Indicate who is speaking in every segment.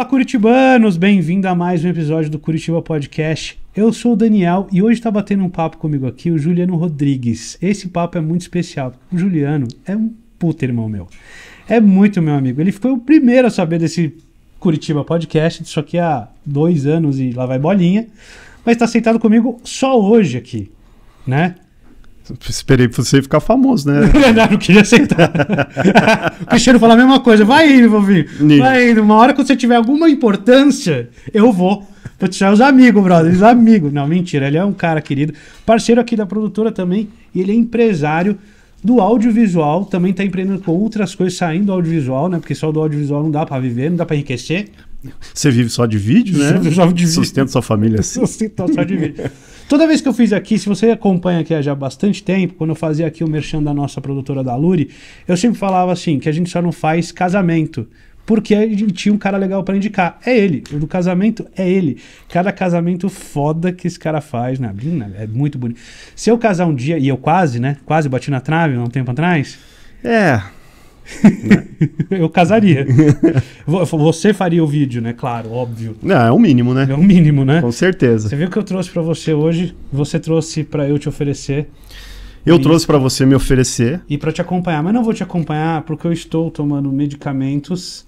Speaker 1: Fala Curitibanos, bem-vindo a mais um episódio do Curitiba Podcast. Eu sou o Daniel e hoje está batendo um papo comigo aqui o Juliano Rodrigues. Esse papo é muito especial. O Juliano é um puta irmão meu. É muito meu amigo. Ele foi o primeiro a saber desse Curitiba Podcast, disso aqui há dois anos e lá vai bolinha. Mas está sentado comigo só hoje aqui,
Speaker 2: né? Esperei pra você ficar famoso, né?
Speaker 1: não, não queria aceitar. o Cristiano fala a mesma coisa. Vai indo, Vovinho. Vai indo. Uma hora que você tiver alguma importância, eu vou. Vou tirar os amigos, brother. Os amigos. Não, mentira. Ele é um cara querido. Parceiro aqui da produtora também. E ele é empresário do audiovisual. Também tá empreendendo com outras coisas saindo do audiovisual, né? Porque só do audiovisual não dá para viver, não dá para enriquecer.
Speaker 2: Você vive só de vídeo, né? Só de vídeo. Sustenta sua família assim. Sustenta
Speaker 1: só de vídeo. Toda vez que eu fiz aqui, se você acompanha aqui já há bastante tempo, quando eu fazia aqui o merchan da nossa produtora da Luri, eu sempre falava assim, que a gente só não faz casamento, porque a gente tinha um cara legal para indicar. É ele. O do casamento é ele. Cada casamento foda que esse cara faz, né? É muito bonito. Se eu casar um dia, e eu quase, né? Quase bati na trave há um tempo atrás. É. Né? eu casaria. você faria o vídeo, né? Claro, óbvio.
Speaker 2: Não, é o mínimo, né? É o mínimo, né? Com certeza. Você
Speaker 1: viu o que eu trouxe para você hoje? Você trouxe para eu te oferecer.
Speaker 2: Eu e... trouxe para você me oferecer.
Speaker 1: E para te acompanhar, mas não vou te acompanhar porque eu estou tomando medicamentos.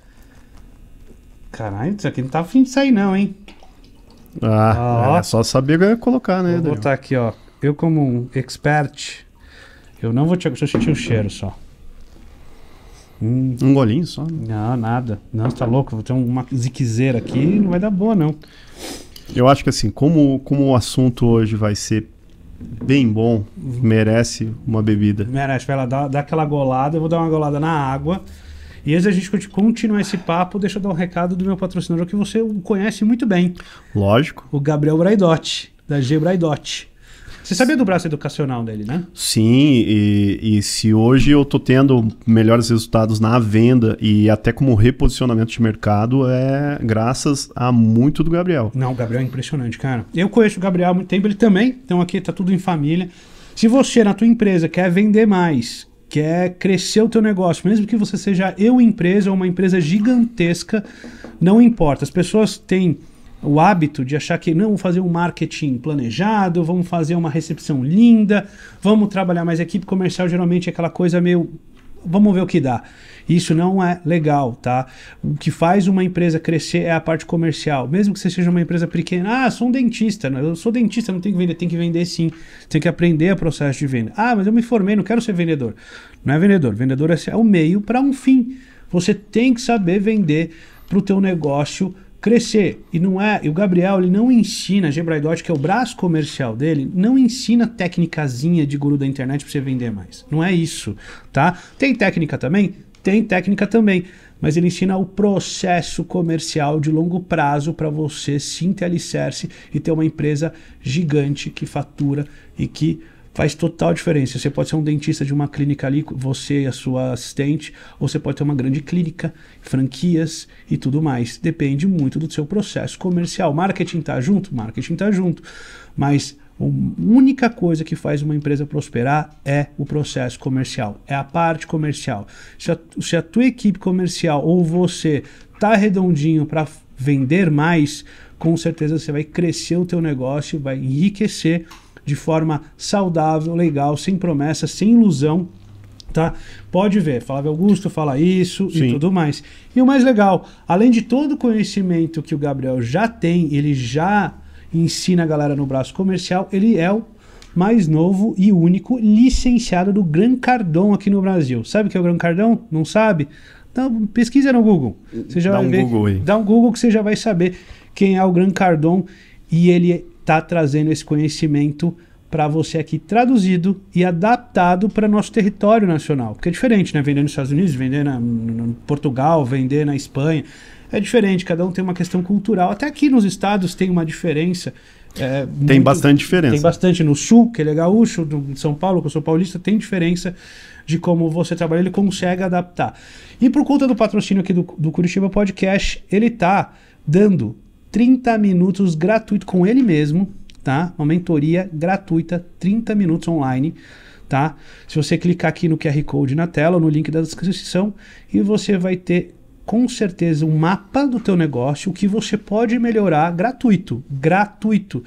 Speaker 1: Caralho, isso aqui não tá afim de sair, não, hein? Ah, é só saber é colocar, né? Vou Daniel? botar aqui, ó. Eu, como um expert, eu não vou te. Deixa eu sentir o cheiro só. Hum. Um golinho só? Né? Não, nada. Não, você tá louco? Vou ter uma ziquezeira aqui não vai dar boa, não.
Speaker 2: Eu acho que assim, como, como o assunto hoje vai ser bem bom, merece uma bebida.
Speaker 1: Merece, vai lá, dá, dá aquela golada, eu vou dar uma golada na água. E antes da gente continuar esse papo, deixa eu dar um recado do meu patrocinador que você conhece muito bem. Lógico. O Gabriel Braidotti, da G Braidotti. Você sabia do braço educacional dele, né?
Speaker 2: Sim, e, e se hoje eu estou tendo melhores resultados na venda e até como reposicionamento de mercado, é graças a muito do Gabriel.
Speaker 1: Não, o Gabriel é impressionante, cara. Eu conheço o Gabriel há muito tempo, ele também, então aqui tá tudo em família. Se você, na tua empresa, quer vender mais, quer crescer o teu negócio, mesmo que você seja eu empresa ou uma empresa gigantesca, não importa. As pessoas têm o hábito de achar que não, vamos fazer um marketing planejado, vamos fazer uma recepção linda, vamos trabalhar mais equipe comercial, geralmente é aquela coisa meio vamos ver o que dá. Isso não é legal, tá? O que faz uma empresa crescer é a parte comercial. Mesmo que você seja uma empresa pequena, ah, sou um dentista, né? eu sou dentista, não tenho que vender, tem que vender sim, tem que aprender o processo de venda. Ah, mas eu me formei, não quero ser vendedor. Não é vendedor, vendedor é, é o meio para um fim. Você tem que saber vender para o teu negócio crescer. E não é, e o Gabriel, ele não ensina, Gebraidotti, que é o braço comercial dele, não ensina técnicazinha de guru da internet para você vender mais. Não é isso, tá? Tem técnica também? Tem técnica também, mas ele ensina o processo comercial de longo prazo para você se alicerce e ter uma empresa gigante que fatura e que faz total diferença. Você pode ser um dentista de uma clínica ali, você e a sua assistente, ou você pode ter uma grande clínica, franquias e tudo mais. Depende muito do seu processo comercial. Marketing tá junto? Marketing tá junto. Mas a única coisa que faz uma empresa prosperar é o processo comercial, é a parte comercial. Se a, se a tua equipe comercial ou você tá redondinho para vender mais, com certeza você vai crescer o teu negócio, vai enriquecer de forma saudável, legal, sem promessa, sem ilusão. Tá? Pode ver, Flávio Augusto fala isso Sim. e tudo mais. E o mais legal, além de todo o conhecimento que o Gabriel já tem, ele já ensina a galera no braço comercial, ele é o mais novo e único licenciado do Gran Cardão aqui no Brasil. Sabe o que é o Gran Cardão? Não sabe? Então pesquisa no Google. Você já dá vai um ver, Google aí. Dá um Google que você já vai saber quem é o Gran Cardão e ele está trazendo esse conhecimento para você aqui traduzido e adaptado para nosso território nacional. Porque é diferente, né? Vender nos Estados Unidos, vender na, no Portugal, vender na Espanha. É diferente, cada um tem uma questão cultural. Até aqui nos estados tem uma diferença. É, tem muito, bastante diferença. Tem bastante no sul, que ele é gaúcho, no São Paulo, que eu sou paulista, tem diferença de como você trabalha, ele consegue adaptar. E por conta do patrocínio aqui do, do Curitiba Podcast, ele tá dando 30 minutos gratuito com ele mesmo, tá? Uma mentoria gratuita, 30 minutos online, tá? Se você clicar aqui no QR Code na tela, no link da descrição, e você vai ter com certeza um mapa do teu negócio, o que você pode melhorar gratuito, gratuito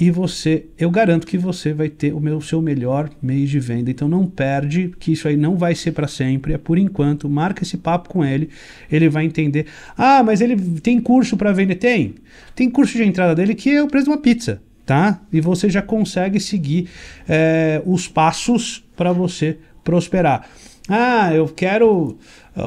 Speaker 1: e você, eu garanto que você vai ter o meu, seu melhor mês de venda. Então não perde, que isso aí não vai ser para sempre, é por enquanto. Marca esse papo com ele, ele vai entender. Ah, mas ele tem curso para vender? Tem. Tem curso de entrada dele que é o preço de uma pizza, tá? E você já consegue seguir é, os passos para você prosperar. Ah, eu quero.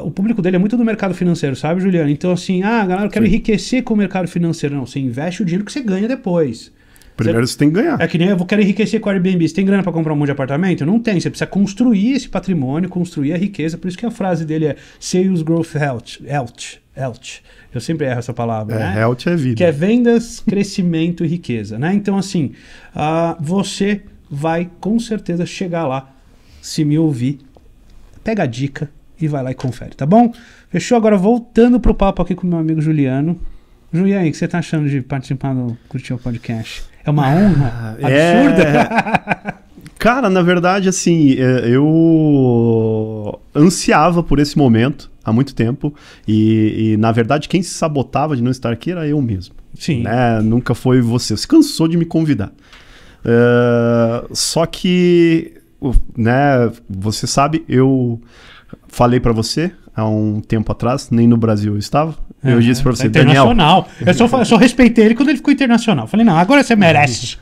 Speaker 1: O público dele é muito do mercado financeiro, sabe, Juliano? Então, assim, ah, galera, eu quero Sim. enriquecer com o mercado financeiro. Não, você investe o dinheiro que você ganha depois. Primeiro você, tem que ganhar. É que nem eu quero enriquecer com o Airbnb. Você tem grana para comprar um monte de apartamento? Não tem. Você precisa construir esse patrimônio, construir a riqueza. Por isso que a frase dele é Sales Growth Health. health. Health. Eu sempre erro essa palavra. É, né? Health é vida. Que é vendas, crescimento e riqueza. Né? Então, assim, uh, você vai com certeza chegar lá se me ouvir. Pega a dica e vai lá e confere, tá bom? Fechou? Agora voltando pro papo aqui com meu amigo Juliano. Juliano, o que você tá achando de participar do Curtir o Podcast? É uma honra ah, é. absurda.
Speaker 2: É... Cara, na verdade, assim, é, eu ansiava por esse momento há muito tempo. E, e, na verdade, quem se sabotava de não estar aqui era eu mesmo. Sim. Né? Nunca foi você. Você cansou de me convidar. Uh, só que, né, você sabe, eu falei para você há um tempo atrás, nem no Brasil eu estava, é, eu disse pra você, é internacional.
Speaker 1: Daniel. Eu só, eu só respeitei ele quando ele ficou internacional. Falei, não, agora você merece. Uhum.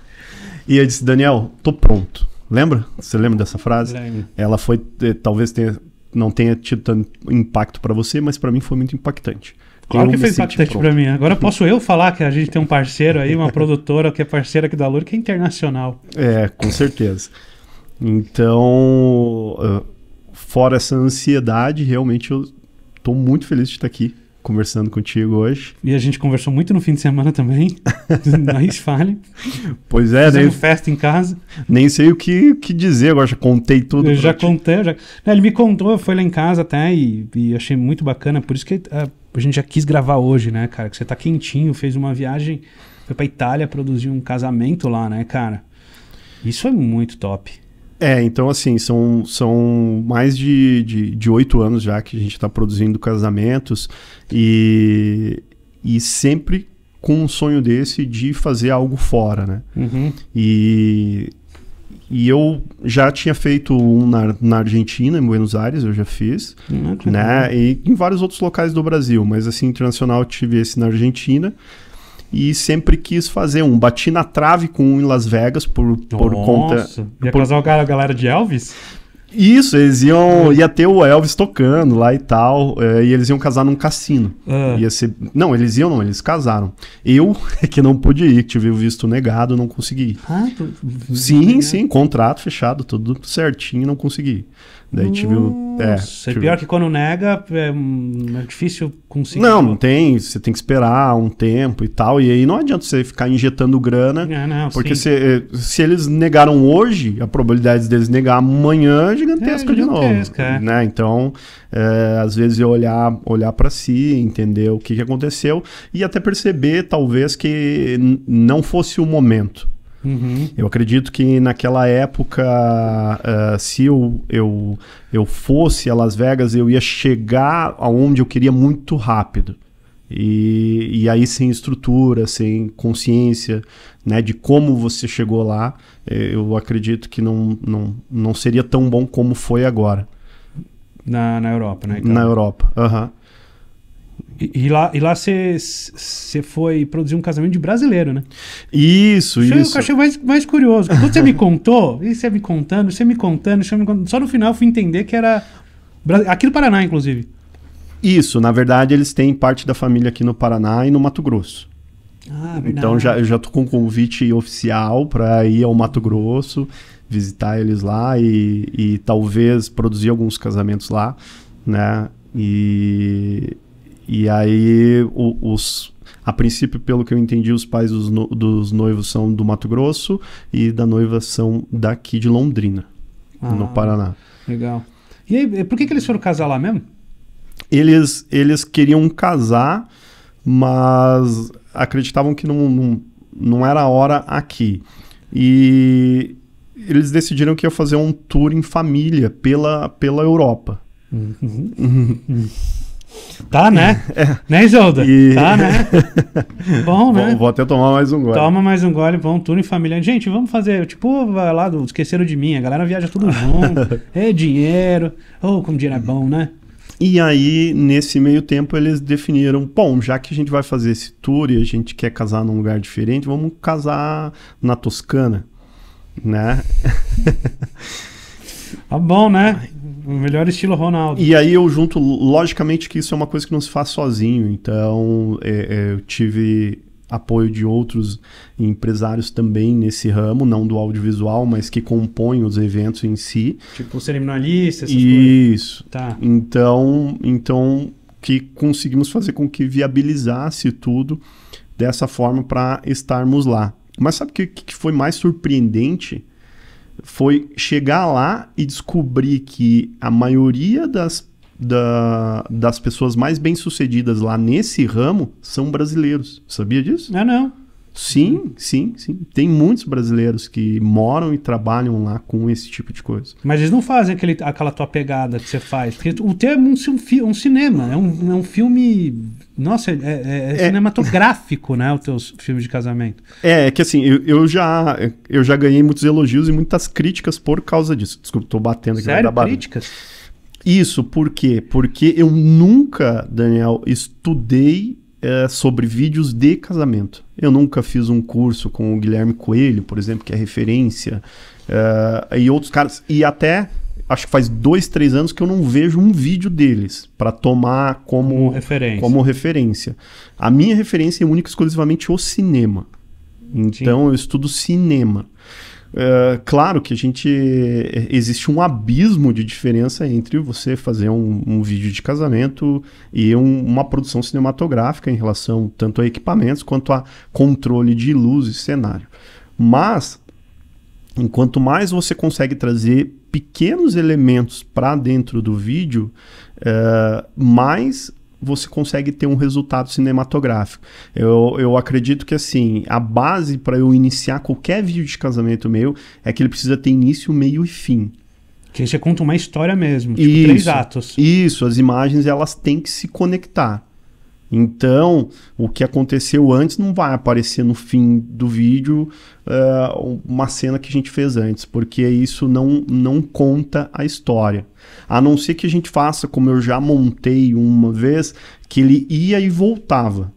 Speaker 2: E eu disse, Daniel, tô pronto. Lembra? Você lembra dessa frase? Lembra. Ela foi, eh, talvez tenha, não tenha tido tanto impacto para você, mas para mim foi muito impactante. Claro que foi impactante para
Speaker 1: mim. Agora posso eu falar que a gente tem um parceiro aí, uma produtora que é parceira aqui da Lourdes, que é internacional.
Speaker 2: É, com certeza. Então, eh, fora essa ansiedade, realmente eu tô muito feliz de estar aqui conversando contigo hoje.
Speaker 1: E a gente conversou muito no fim de semana também. Aí fale.
Speaker 2: Pois é, Fizemos daí... Né? festa em casa. Nem sei o que, que
Speaker 1: dizer agora, já contei tudo. Eu já ti. contei. Já... Não, ele me contou, foi lá em casa até e, e achei muito bacana. Por isso que a, ah, a, gente já quis gravar hoje, né, cara? Que você tá quentinho, fez uma viagem, foi pra Itália produzir um casamento lá, né, cara? Isso é muito top.
Speaker 2: É, então assim, são, são mais de oito anos já que a gente está produzindo casamentos e, e sempre com um sonho desse de fazer algo fora, né? Uhum. E, e eu já tinha feito um na, na Argentina, em Buenos Aires, eu já fiz, uhum. né? E em vários outros locais do Brasil, mas assim, internacional tive esse na Argentina e sempre quis fazer um. Bati na trave com um em Las Vegas por, Nossa, por conta.
Speaker 1: Ia por... casar a
Speaker 2: galera de Elvis? Isso, eles iam. Uhum. ia ter o Elvis tocando lá e tal. Eh, e eles iam casar num cassino. Uhum. Ia ser. Não, eles iam não, eles casaram. Eu é que não pude ir, que tive o visto negado, não consegui. Ah, tô... Sim, sim, contrato fechado, tudo certinho, não consegui. Daí tive o. É, pior
Speaker 1: que quando nega, é, é difícil conseguir. Não,
Speaker 2: não tem. Você tem que esperar um tempo e tal. E aí não adianta você ficar injetando grana. É, não, porque se, eh, se eles negaram hoje, a probabilidade deles negar amanhã é gigantesca, é, de novo. É. Né? Então, eh, às vezes eu olhar, olhar para si, entender o que, que aconteceu e até perceber, talvez, que não fosse o momento. Uhum. Eu acredito que naquela época, uh, se eu, eu, eu fosse a Las Vegas, eu ia chegar aonde eu queria muito rápido. E, e aí sem estrutura, sem consciência né, de como você chegou lá, eh, eu acredito que não, não, não seria tão bom como foi agora.
Speaker 1: Na, na Europa, né? Então... Na Europa, aham. Uhum. E, lá você e lá você você foi produzir um casamento de brasileiro, né? Isso, isso. É isso. Eu achei mais, mais curioso. Quando você me contou, e você me contando, você me contando, você me contando. Só no final eu fui entender que era. Aqui no Paraná, inclusive.
Speaker 2: Isso, na verdade, eles têm parte da família aqui no Paraná e no Mato Grosso.
Speaker 1: Ah, então, verdade. Então
Speaker 2: já, eu já tô com um convite oficial para ir ao Mato Grosso, visitar eles lá e, e talvez produzir alguns casamentos lá, né? E e aí, o, os, a princípio, pelo que eu entendi, os pais dos, no, dos, noivos são do Mato Grosso e da noiva são daqui de Londrina, ah, no Paraná. Legal.
Speaker 1: E aí, por que, que eles foram casar lá mesmo?
Speaker 2: Eles, eles queriam casar, mas acreditavam que não, não, não era a hora aqui. E eles decidiram que ia fazer um tour em família pela, pela Europa. Uhum. uhum.
Speaker 1: Tá, né? É.
Speaker 2: Né, Isolda? E... Tá, né? Bom, né? Vou, vou, até tomar mais um gole. Toma
Speaker 1: mais um gole, vamos, turno em família. Gente, vamos fazer, tipo, vai lá Esqueceram de Mim, a galera viaja tudo junto, é
Speaker 2: dinheiro, ou oh, como dinheiro é bom, né? E aí, nesse meio tempo, eles definiram: bom, já que a gente vai fazer esse tour e a gente quer casar num lugar diferente, vamos casar na Toscana, né? Tá bom, né? O melhor estilo é Ronaldo. E aí eu junto, logicamente, que isso é uma coisa que não se faz sozinho. Então, é, é, eu tive apoio de outros empresários também nesse ramo, não do audiovisual, mas que compõem os eventos em si. Tipo cerimonialista, essas Isso. coisas. Isso. Tá. Então, então que conseguimos fazer com que viabilizasse tudo dessa forma para estarmos lá. Mas sabe o que, que foi mais surpreendente? foi chegar lá e descobrir que a maioria das, da, das pessoas mais bem-sucedidas lá nesse ramo são brasileiros. Sabia disso? Não, não. Sim, sim, sim. Tem muitos brasileiros que moram e trabalham lá com esse tipo de coisa.
Speaker 1: Mas eles não fazem aquele, aquela tua pegada que você faz. Porque o teu é um, um, um cinema, é um, é um filme. Nossa, é, é, é, é cinematográfico, né? Os teus filmes de casamento.
Speaker 2: É, é que assim, eu, eu, já, eu já ganhei muitos elogios e muitas críticas por causa disso. Desculpa, tô batendo aqui. Sério? Vai críticas? Isso, por quê? Porque eu nunca, Daniel, estudei eh, sobre vídeos de casamento. Eu nunca fiz um curso com o Guilherme Coelho, por exemplo, que é referência, uh, e outros caras. E até acho que faz dois, três anos que eu não vejo um vídeo deles para tomar como, como, referência. como referência. A minha referência é única e exclusivamente o cinema. Então Sim. eu estudo cinema. Eh, claro que a gente. Eh, existe um abismo de diferença entre você fazer um, um vídeo de casamento e um, uma produção cinematográfica em relação tanto a equipamentos quanto a controle de luz e cenário. Mas, enquanto mais você consegue trazer pequenos elementos para dentro do vídeo, eh, mais você consegue ter um resultado cinematográfico. Eu, eu acredito que assim, a base para eu iniciar qualquer vídeo de casamento meu é que ele precisa ter início, meio e fim.
Speaker 1: Que você conta uma história mesmo, tipo isso, três
Speaker 2: atos. Isso, as imagens elas têm que se conectar. Então, o que aconteceu antes não vai aparecer no fim do vídeo uh, uma cena que a gente fez antes, porque isso não, não conta a história. A não ser que a gente faça, como eu já montei uma vez, que ele ia e voltava.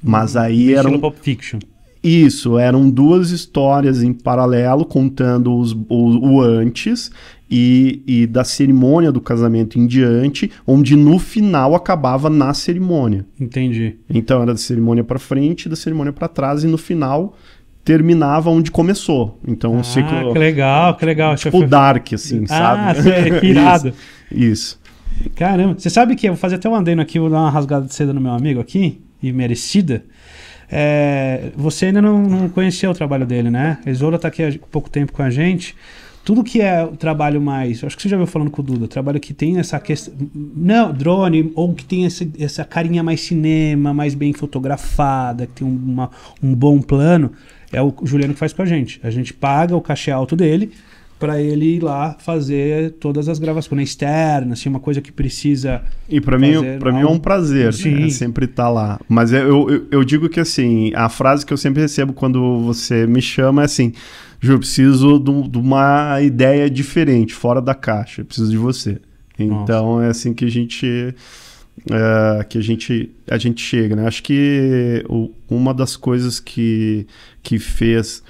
Speaker 2: Mas aí era. Um... Pop Fiction. Isso, eram duas histórias em paralelo, contando os, o, o, antes e, e da cerimônia do casamento em diante, onde no final acabava na cerimônia. Entendi. Então era da cerimônia para frente, da cerimônia para trás e no final terminava onde começou. Então, ah, o ciclo. Que
Speaker 1: legal, que legal. Tipo foi... Dark, assim, ah, sabe? É, irado. isso, isso, Caramba, você sabe que eu vou fazer até um andeno aqui, vou dar uma rasgada de seda no meu amigo aqui, e merecida. É, você ainda não, não conheceu o trabalho dele, né? Isola está aqui há pouco tempo com a gente tudo que é o trabalho mais. Acho que você já viu falando com o Duda, trabalho que tem essa questão. Não, drone, ou que tem essa, essa carinha mais cinema, mais bem fotografada, que tem uma, um bom plano, é o Juliano que faz com a gente. A gente paga o cachê alto dele para ele ir lá fazer todas as gravações externas, assim, uma coisa que precisa. E para mim, para mim é um prazer né?
Speaker 2: sempre estar tá lá. Mas é, eu, eu, eu digo que assim, a frase que eu sempre recebo quando você me chama é assim Ju, eu preciso de uma ideia diferente, fora da caixa, eu preciso de você. Então Nossa. é assim que a gente é, que a gente, a gente chega. Né? Acho que o, uma das coisas que, que fez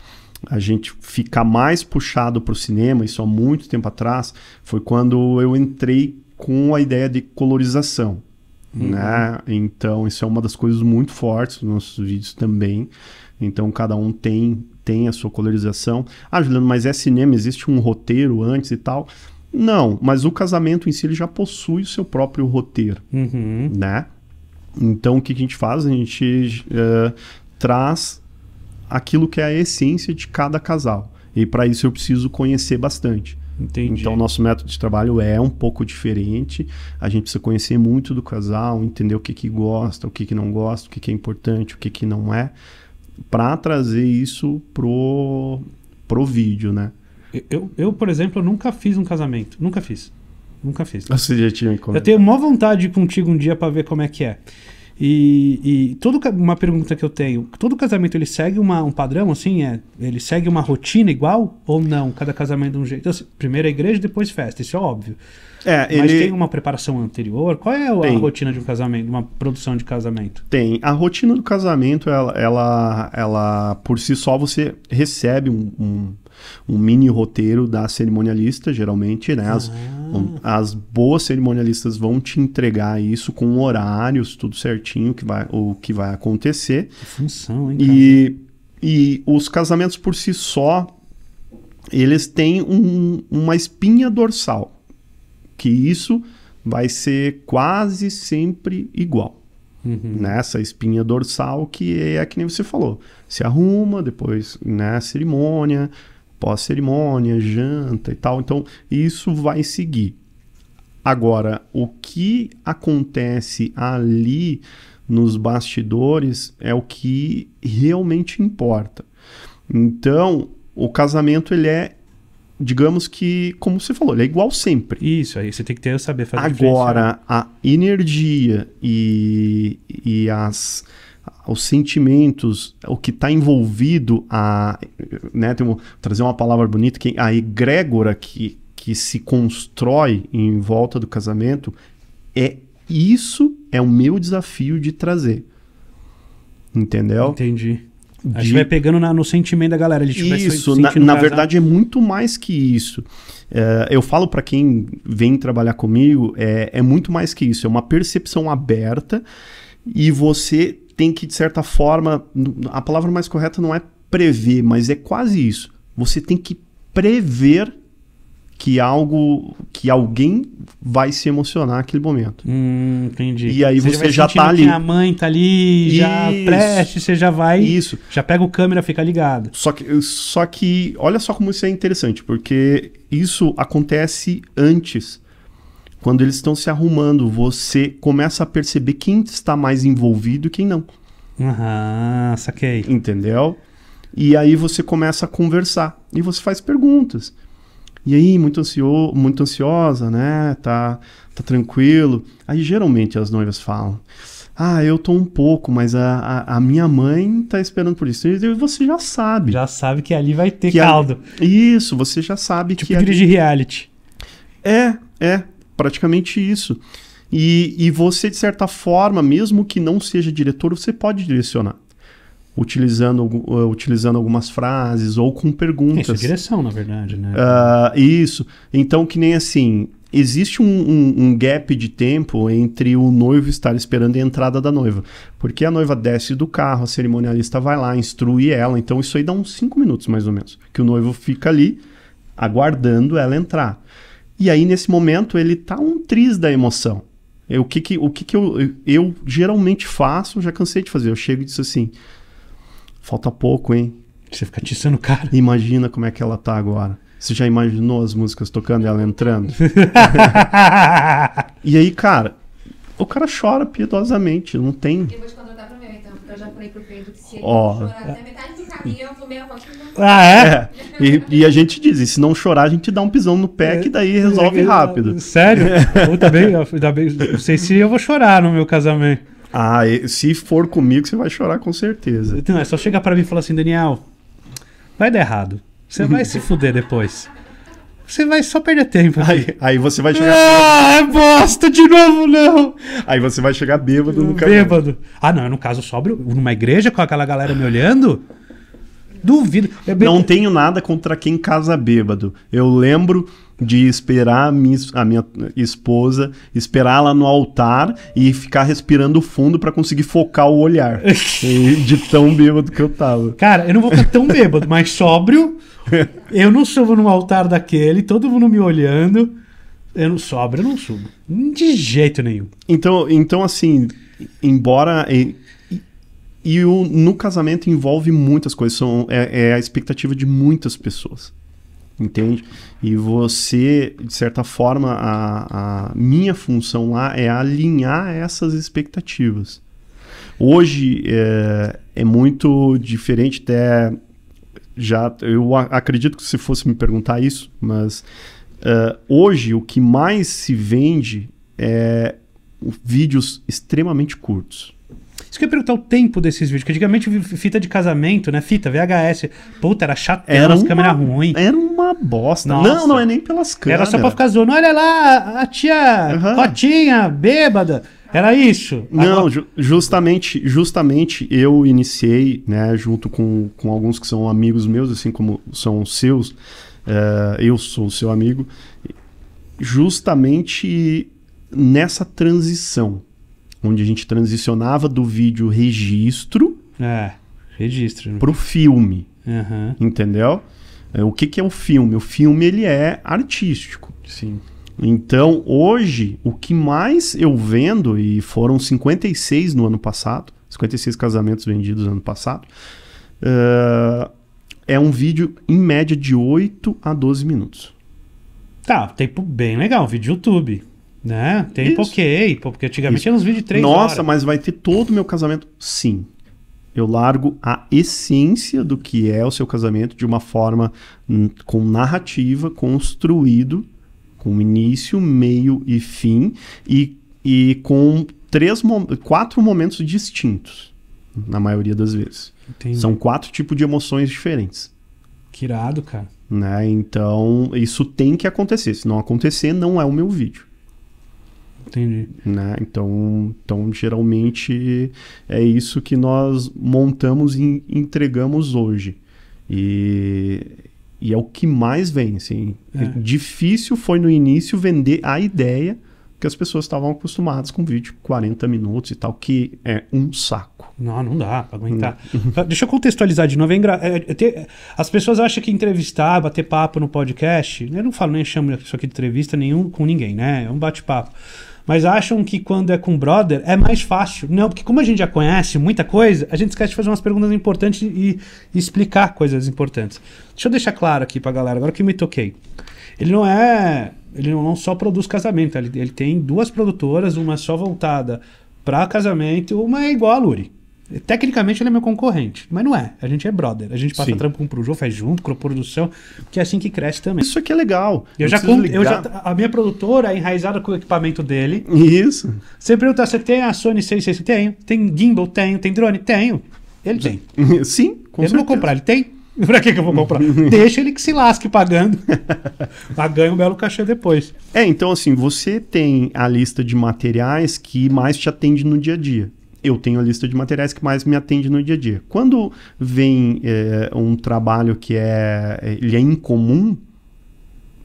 Speaker 2: a gente ficar mais puxado para o cinema, isso há muito tempo atrás, foi quando eu entrei com a ideia de colorização. Uhum. Né? Então, isso é uma das coisas muito fortes dos nossos vídeos também. Então, cada um tem tem a sua colorização. Ah, Juliano, mas é cinema, existe um roteiro antes e tal. Não, mas o casamento em si ele já possui o seu próprio roteiro, uhum. né? Então o que a gente faz? A gente uh, traz aquilo que é a essência de cada casal. E para isso eu preciso conhecer bastante. Entendi. Então, nosso método de trabalho é um pouco diferente. A gente precisa conhecer muito do casal, entender o que, que gosta, o que, que não gosta, o que, que é importante, o que, que não é para trazer isso pro, pro vídeo, né?
Speaker 1: Eu, eu, por exemplo, eu nunca fiz um casamento. Nunca fiz. Nunca fiz.
Speaker 2: Ah, você já tinha encontrado. Eu tenho
Speaker 1: maior vontade de ir contigo um dia para ver como é que é. E, e uma pergunta que eu tenho: todo casamento ele segue uma, um padrão assim? É, ele segue uma rotina igual ou não? Cada casamento de um jeito? Assim, primeiro a igreja, depois festa, isso é óbvio. É, ele... Mas tem uma preparação anterior? Qual é a rotina de um casamento, uma produção de casamento?
Speaker 2: Tem. A rotina do casamento, ela, ela, ela por si só, você recebe um, um, um mini roteiro da cerimonialista, geralmente, né? As, ah. As boas cerimonialistas vão te entregar isso com horários, tudo certinho, que vai, o que vai acontecer. Que função, hein, E, e os casamentos por si só, eles têm um, uma espinha dorsal, que isso vai ser quase sempre igual. Uhum. Nessa né, espinha dorsal que é, é que nem você falou. Se arruma, depois, né, cerimônia, pós-cerimônia, janta e tal. Então, isso vai seguir. Agora, o que acontece ali nos bastidores é o que realmente importa. Então, o casamento ele é digamos que, como você falou, ele é igual sempre.
Speaker 1: Isso, aí você tem que ter saber fazer Agora,
Speaker 2: a, a energia e, e as aos sentimentos, o que está envolvido a, né, tem um, trazer uma palavra bonita que a egrégora que, que se constrói em volta do casamento é isso é o meu desafio de trazer, entendeu? Entendi. A
Speaker 1: gente vai pegando na, no sentimento da galera. tipo, isso, na, na verdade
Speaker 2: é muito mais que isso. É, eu falo para quem vem trabalhar comigo, é, é muito mais que isso. É uma percepção aberta e você tem que, de certa forma, a palavra mais correta não é prever, mas é quase isso. Você tem que prever que algo, que alguém vai se emocionar naquele momento. Hum, entendi. E aí você, você já, já tá ali. Que a
Speaker 1: mãe tá ali, isso. já preste,
Speaker 2: você já vai. Isso. Já pega o câmera, fica ligado. Só que, só que olha só como isso é interessante, porque isso acontece antes quando eles estão se arrumando, você começa a perceber quem está mais envolvido e quem não. Aham, saquei. Entendeu? E aí você começa a conversar e você faz perguntas. E aí, muito, ansio, muito ansiosa, né? Tá, tá tranquilo. Aí geralmente as noivas falam: Ah, eu tô um pouco, mas a, a, a minha mãe tá esperando por isso. E você já sabe. Já sabe que ali vai ter caldo. A... Isso, você já sabe tipo que. Tipo ali... de reality. É, é praticamente isso. E, e você, de certa forma, mesmo que não seja diretor, você pode direcionar utilizando, eh, utilizando algumas frases ou com perguntas. Isso é direção, na
Speaker 1: verdade, né?
Speaker 2: Uh, isso. Então, que nem assim, existe um, um, um, gap de tempo entre o noivo estar esperando a entrada da noiva. Porque a noiva desce do carro, a cerimonialista vai lá, instrui ela. Então, isso aí dá uns 5 minutos, mais ou menos. Que o noivo fica ali, aguardando ela entrar. E aí, nesse momento, ele tá um triz da emoção. Eu, é, o que, que, o que, que eu, eu, eu geralmente faço, já cansei de fazer. Eu chego e disse assim: falta pouco, hein? Você fica atiçando o cara. Imagina como é que ela tá agora. Você já imaginou as músicas tocando e ela entrando? e aí, cara, o cara chora piedosamente, não tem
Speaker 1: eu já falei pro Pedro que se ele oh. chorar é. até
Speaker 2: metade do caminho, eu vou meia volta Ah, é? é? e, e, a gente diz, e se não chorar, a gente dá um pisão no pé é, que daí resolve é, rápido. Sério? É. Ou também, bem não sei se eu vou chorar no meu casamento. Ah, e, se for comigo, você vai chorar com certeza. Então, é só chegar para mim e falar
Speaker 1: assim, Daniel, vai dar errado. Você vai se
Speaker 2: fuder depois
Speaker 1: você vai só perder tempo. Aí, aí você vai chegar. Ah, é bosta de novo, não! Aí você
Speaker 2: vai chegar bêbado no caminho.
Speaker 1: Bêbado. Ah, não, eu não caso sóbrio numa igreja com aquela galera me olhando.
Speaker 2: Duvido. É bem... Não tenho nada contra quem casa bêbado. Eu lembro de esperar a minha, a minha esposa, esperar ela no altar e ficar respirando fundo para conseguir focar o olhar. de tão bêbado que eu tava. Cara, eu não vou ficar tão bêbado, mas sóbrio. eu não subo no altar daquele, todo mundo me olhando. Eu não sobro, eu não subo. De jeito nenhum. Então, então assim, embora. E, e o, no casamento envolve muitas coisas, são, é, é a expectativa de muitas pessoas entende? E você, de certa forma, a, a, minha função lá é alinhar essas expectativas. Hoje é, é muito diferente até já eu acredito que se fosse me perguntar isso, mas uh, hoje o que mais se vende é vídeos extremamente curtos.
Speaker 1: Isso que eu ia perguntar o tempo desses vídeos, que antigamente fita de casamento, né? Fita, VHS. Puta, era chato, era uma, câmera ruim. Era uma bosta. Nossa. Não, não é nem pelas
Speaker 2: câmeras. Era só pra ficar zoando. Olha lá, a tia uhum. Cotinha, bêbada. Era isso? Não, justamente, justamente eu iniciei, né, junto com, com alguns que são amigos meus, assim como são seus, uh, eu sou seu amigo, justamente nessa transição, onde a gente transicionava do vídeo registro.
Speaker 1: É, registro. Né? Pro
Speaker 2: filme. Uhum. Entendeu? É, o que, que é o filme? O filme ele é artístico. Sim. Então, hoje, o que mais eu vendo, e foram 56 no ano passado, 56 casamentos vendidos no ano passado, uh, é um vídeo em média de 8 a 12 minutos. Tá, tempo
Speaker 1: bem legal, vídeo YouTube.
Speaker 2: Né? Tempo Isso.
Speaker 1: ok, porque antigamente Isso. era uns vídeos de 3 Nossa, horas.
Speaker 2: mas vai ter todo o meu casamento? Sim. Eu largo a essência do que é o seu casamento de uma forma hum, com narrativa, construído com início, meio e fim, e, e com três, quatro momentos distintos, na maioria das vezes. Entendi. São quatro tipos de emoções diferentes.
Speaker 1: Que irado, cara.
Speaker 2: Né? Então, isso tem que acontecer. Se não acontecer, não é o meu vídeo. Entendi. Né? Então, então, geralmente, é isso que nós montamos e entregamos hoje. E, e é o que mais vem, assim. É. Difícil foi no início vender a ideia que as pessoas estavam acostumadas com vídeo 40 minutos e tal, que é um saco. Não, não dá pra aguentar. Ah, deixa eu contextualizar de
Speaker 1: novo. É engra... É, é ter... As pessoas acham que entrevistar, bater papo no podcast, eu não falo nem chamo isso aqui de entrevista nenhum com ninguém, né? É um bate-papo mas acham que quando é com brother é mais fácil. Não, porque como a gente já conhece muita coisa, a gente esquece de fazer umas perguntas importantes e, explicar coisas importantes. Deixa eu deixar claro aqui pra galera, agora que me toquei. Ele não é. Ele não só produz casamento, ele, ele tem duas produtoras, uma só voltada para casamento, uma é igual a Luri. Tecnicamente ele é meu concorrente, mas não é. A gente é brother. A gente passa Sim. trampo um pro jogo, faz junto, pro produção, que é assim que cresce também. Isso aqui é legal. Eu, eu já, com, eu já A minha produtora é enraizada com o equipamento dele. Isso. Você pergunta, você tem a Sony 660? Tenho. Tem gimbal? Tenho. Tem drone? Tenho. Ele tem. Sim, com Eu certeza. Eu vou comprar, ele tem. Pra que, que eu vou comprar? Deixa ele que se lasque pagando.
Speaker 2: Mas ganha um belo cachê depois. É, então assim, você tem a lista de materiais que mais te atende no dia a dia eu tenho a lista de materiais que mais me atende no dia a dia. Quando vem é, um trabalho que é, ele é incomum,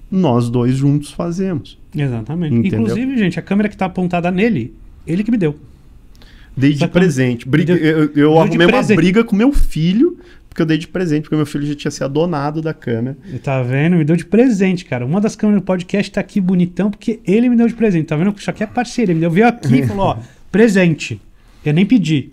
Speaker 2: nós dois juntos fazemos. Exatamente. Entendeu? Inclusive,
Speaker 1: gente, a câmera que está apontada nele, ele que me deu.
Speaker 2: Dei de presente. Briga, deu, eu eu arrumei uma briga com meu filho, porque eu dei de presente, porque meu filho já tinha se adonado da câmera. Tá vendo? Me deu de presente, cara. Uma das câmeras
Speaker 1: do podcast tá aqui bonitão, porque ele me deu de presente. Tá vendo? Isso aqui é parceiro. Ele me deu, veio aqui e falou, ó,
Speaker 2: presente. Eu nem pedi.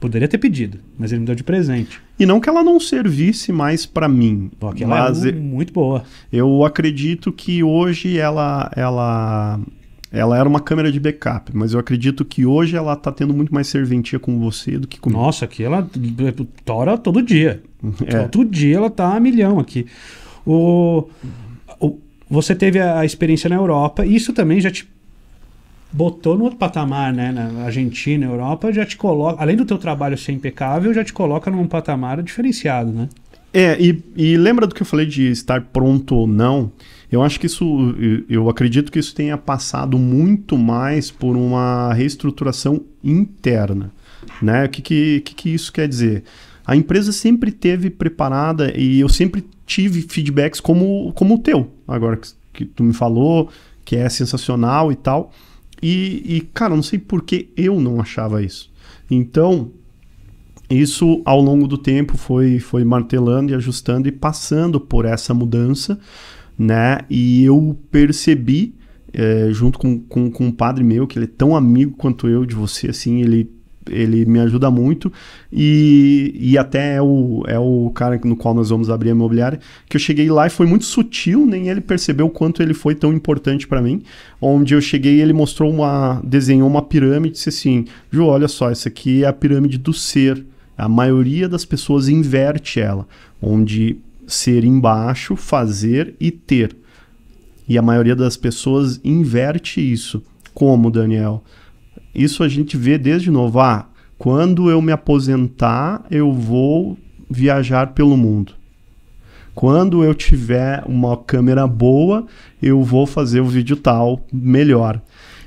Speaker 2: Poderia ter pedido, mas ele me deu de presente. E não que ela não servisse mais para mim. Porque ela é muito boa. Eu acredito que hoje ela, ela, ela era uma câmera de backup, mas eu acredito que hoje ela tá tendo muito mais serventia com você do que comigo. Nossa, aqui ela tora todo dia. É. Todo dia ela tá a milhão aqui. O, o, você
Speaker 1: teve a experiência na Europa, e isso também já te botou no outro patamar, né? Na
Speaker 2: Argentina,
Speaker 1: Europa, já te coloca, além do teu trabalho ser impecável, já te coloca num patamar diferenciado,
Speaker 2: né? É, e, e lembra do que eu falei de estar pronto ou não? Eu acho que isso, eu acredito que isso tenha passado muito mais por uma reestruturação interna, né? O que, que, que isso quer dizer? A empresa sempre teve preparada e eu sempre tive feedbacks como, como o teu, agora que, que tu me falou, que é sensacional e tal. E, e, cara, não sei por que eu não achava isso. Então, isso ao longo do tempo foi, foi martelando e ajustando e passando por essa mudança, né? E eu percebi, é, junto com, com, com um padre meu, que ele é tão amigo quanto eu de você, assim, ele ele me ajuda muito e, e até é o, é o cara no qual nós vamos abrir a imobiliária, que eu cheguei lá e foi muito sutil, nem ele percebeu o quanto ele foi tão importante para mim, onde eu cheguei ele mostrou uma, desenhou uma pirâmide e disse assim, Ju, olha só, essa aqui é a pirâmide do ser, a maioria das pessoas inverte ela, onde ser embaixo, fazer e ter. E a maioria das pessoas inverte isso. Como, Daniel? isso a gente vê desde novo. Ah, quando eu me aposentar, eu vou viajar pelo mundo. Quando eu tiver uma câmera boa, eu vou fazer o vídeo tal melhor.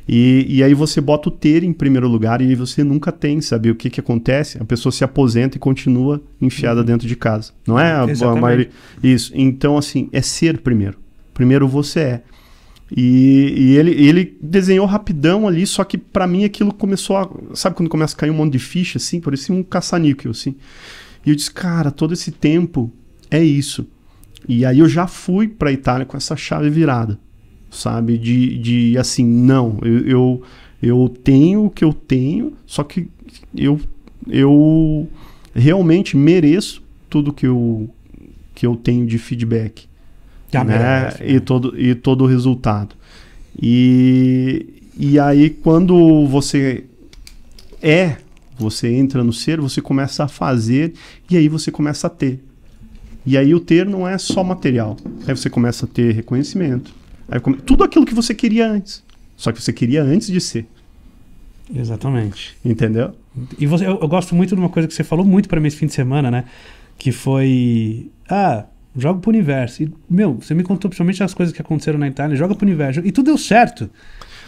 Speaker 2: E, e, aí você bota o ter em primeiro lugar e você nunca tem, sabe? O que, que acontece? A pessoa se aposenta e continua enfiada uhum. dentro de casa. Não é a, a maioria. Isso. Então, assim, é ser primeiro. Primeiro você é. E, e, ele, ele desenhou rapidão ali, só que para mim aquilo começou a. Sabe quando começa a cair um monte de ficha, assim? Parecia um caça-níquel, assim. E eu disse, cara, todo esse tempo é isso. E aí eu já fui pra Itália com essa chave virada, sabe? De, de assim, não, eu, eu, eu tenho o que eu tenho, só que eu, eu realmente mereço tudo que eu, que eu tenho de feedback né? né? E, todo, e todo o resultado. E, e aí, quando você é, você entra no ser, você começa a fazer e aí você começa a ter. E aí o ter não é só material. Aí você começa a ter reconhecimento. Aí come... Tudo aquilo que você queria antes. Só que você queria antes de ser.
Speaker 1: Exatamente. Entendeu? E você, eu, eu gosto muito de uma coisa que você falou muito para mim esse fim de semana, né? Que foi. Ah, Joga pro universo. E, meu, você me contou principalmente as coisas que aconteceram na Itália, joga pro universo. E tudo deu certo.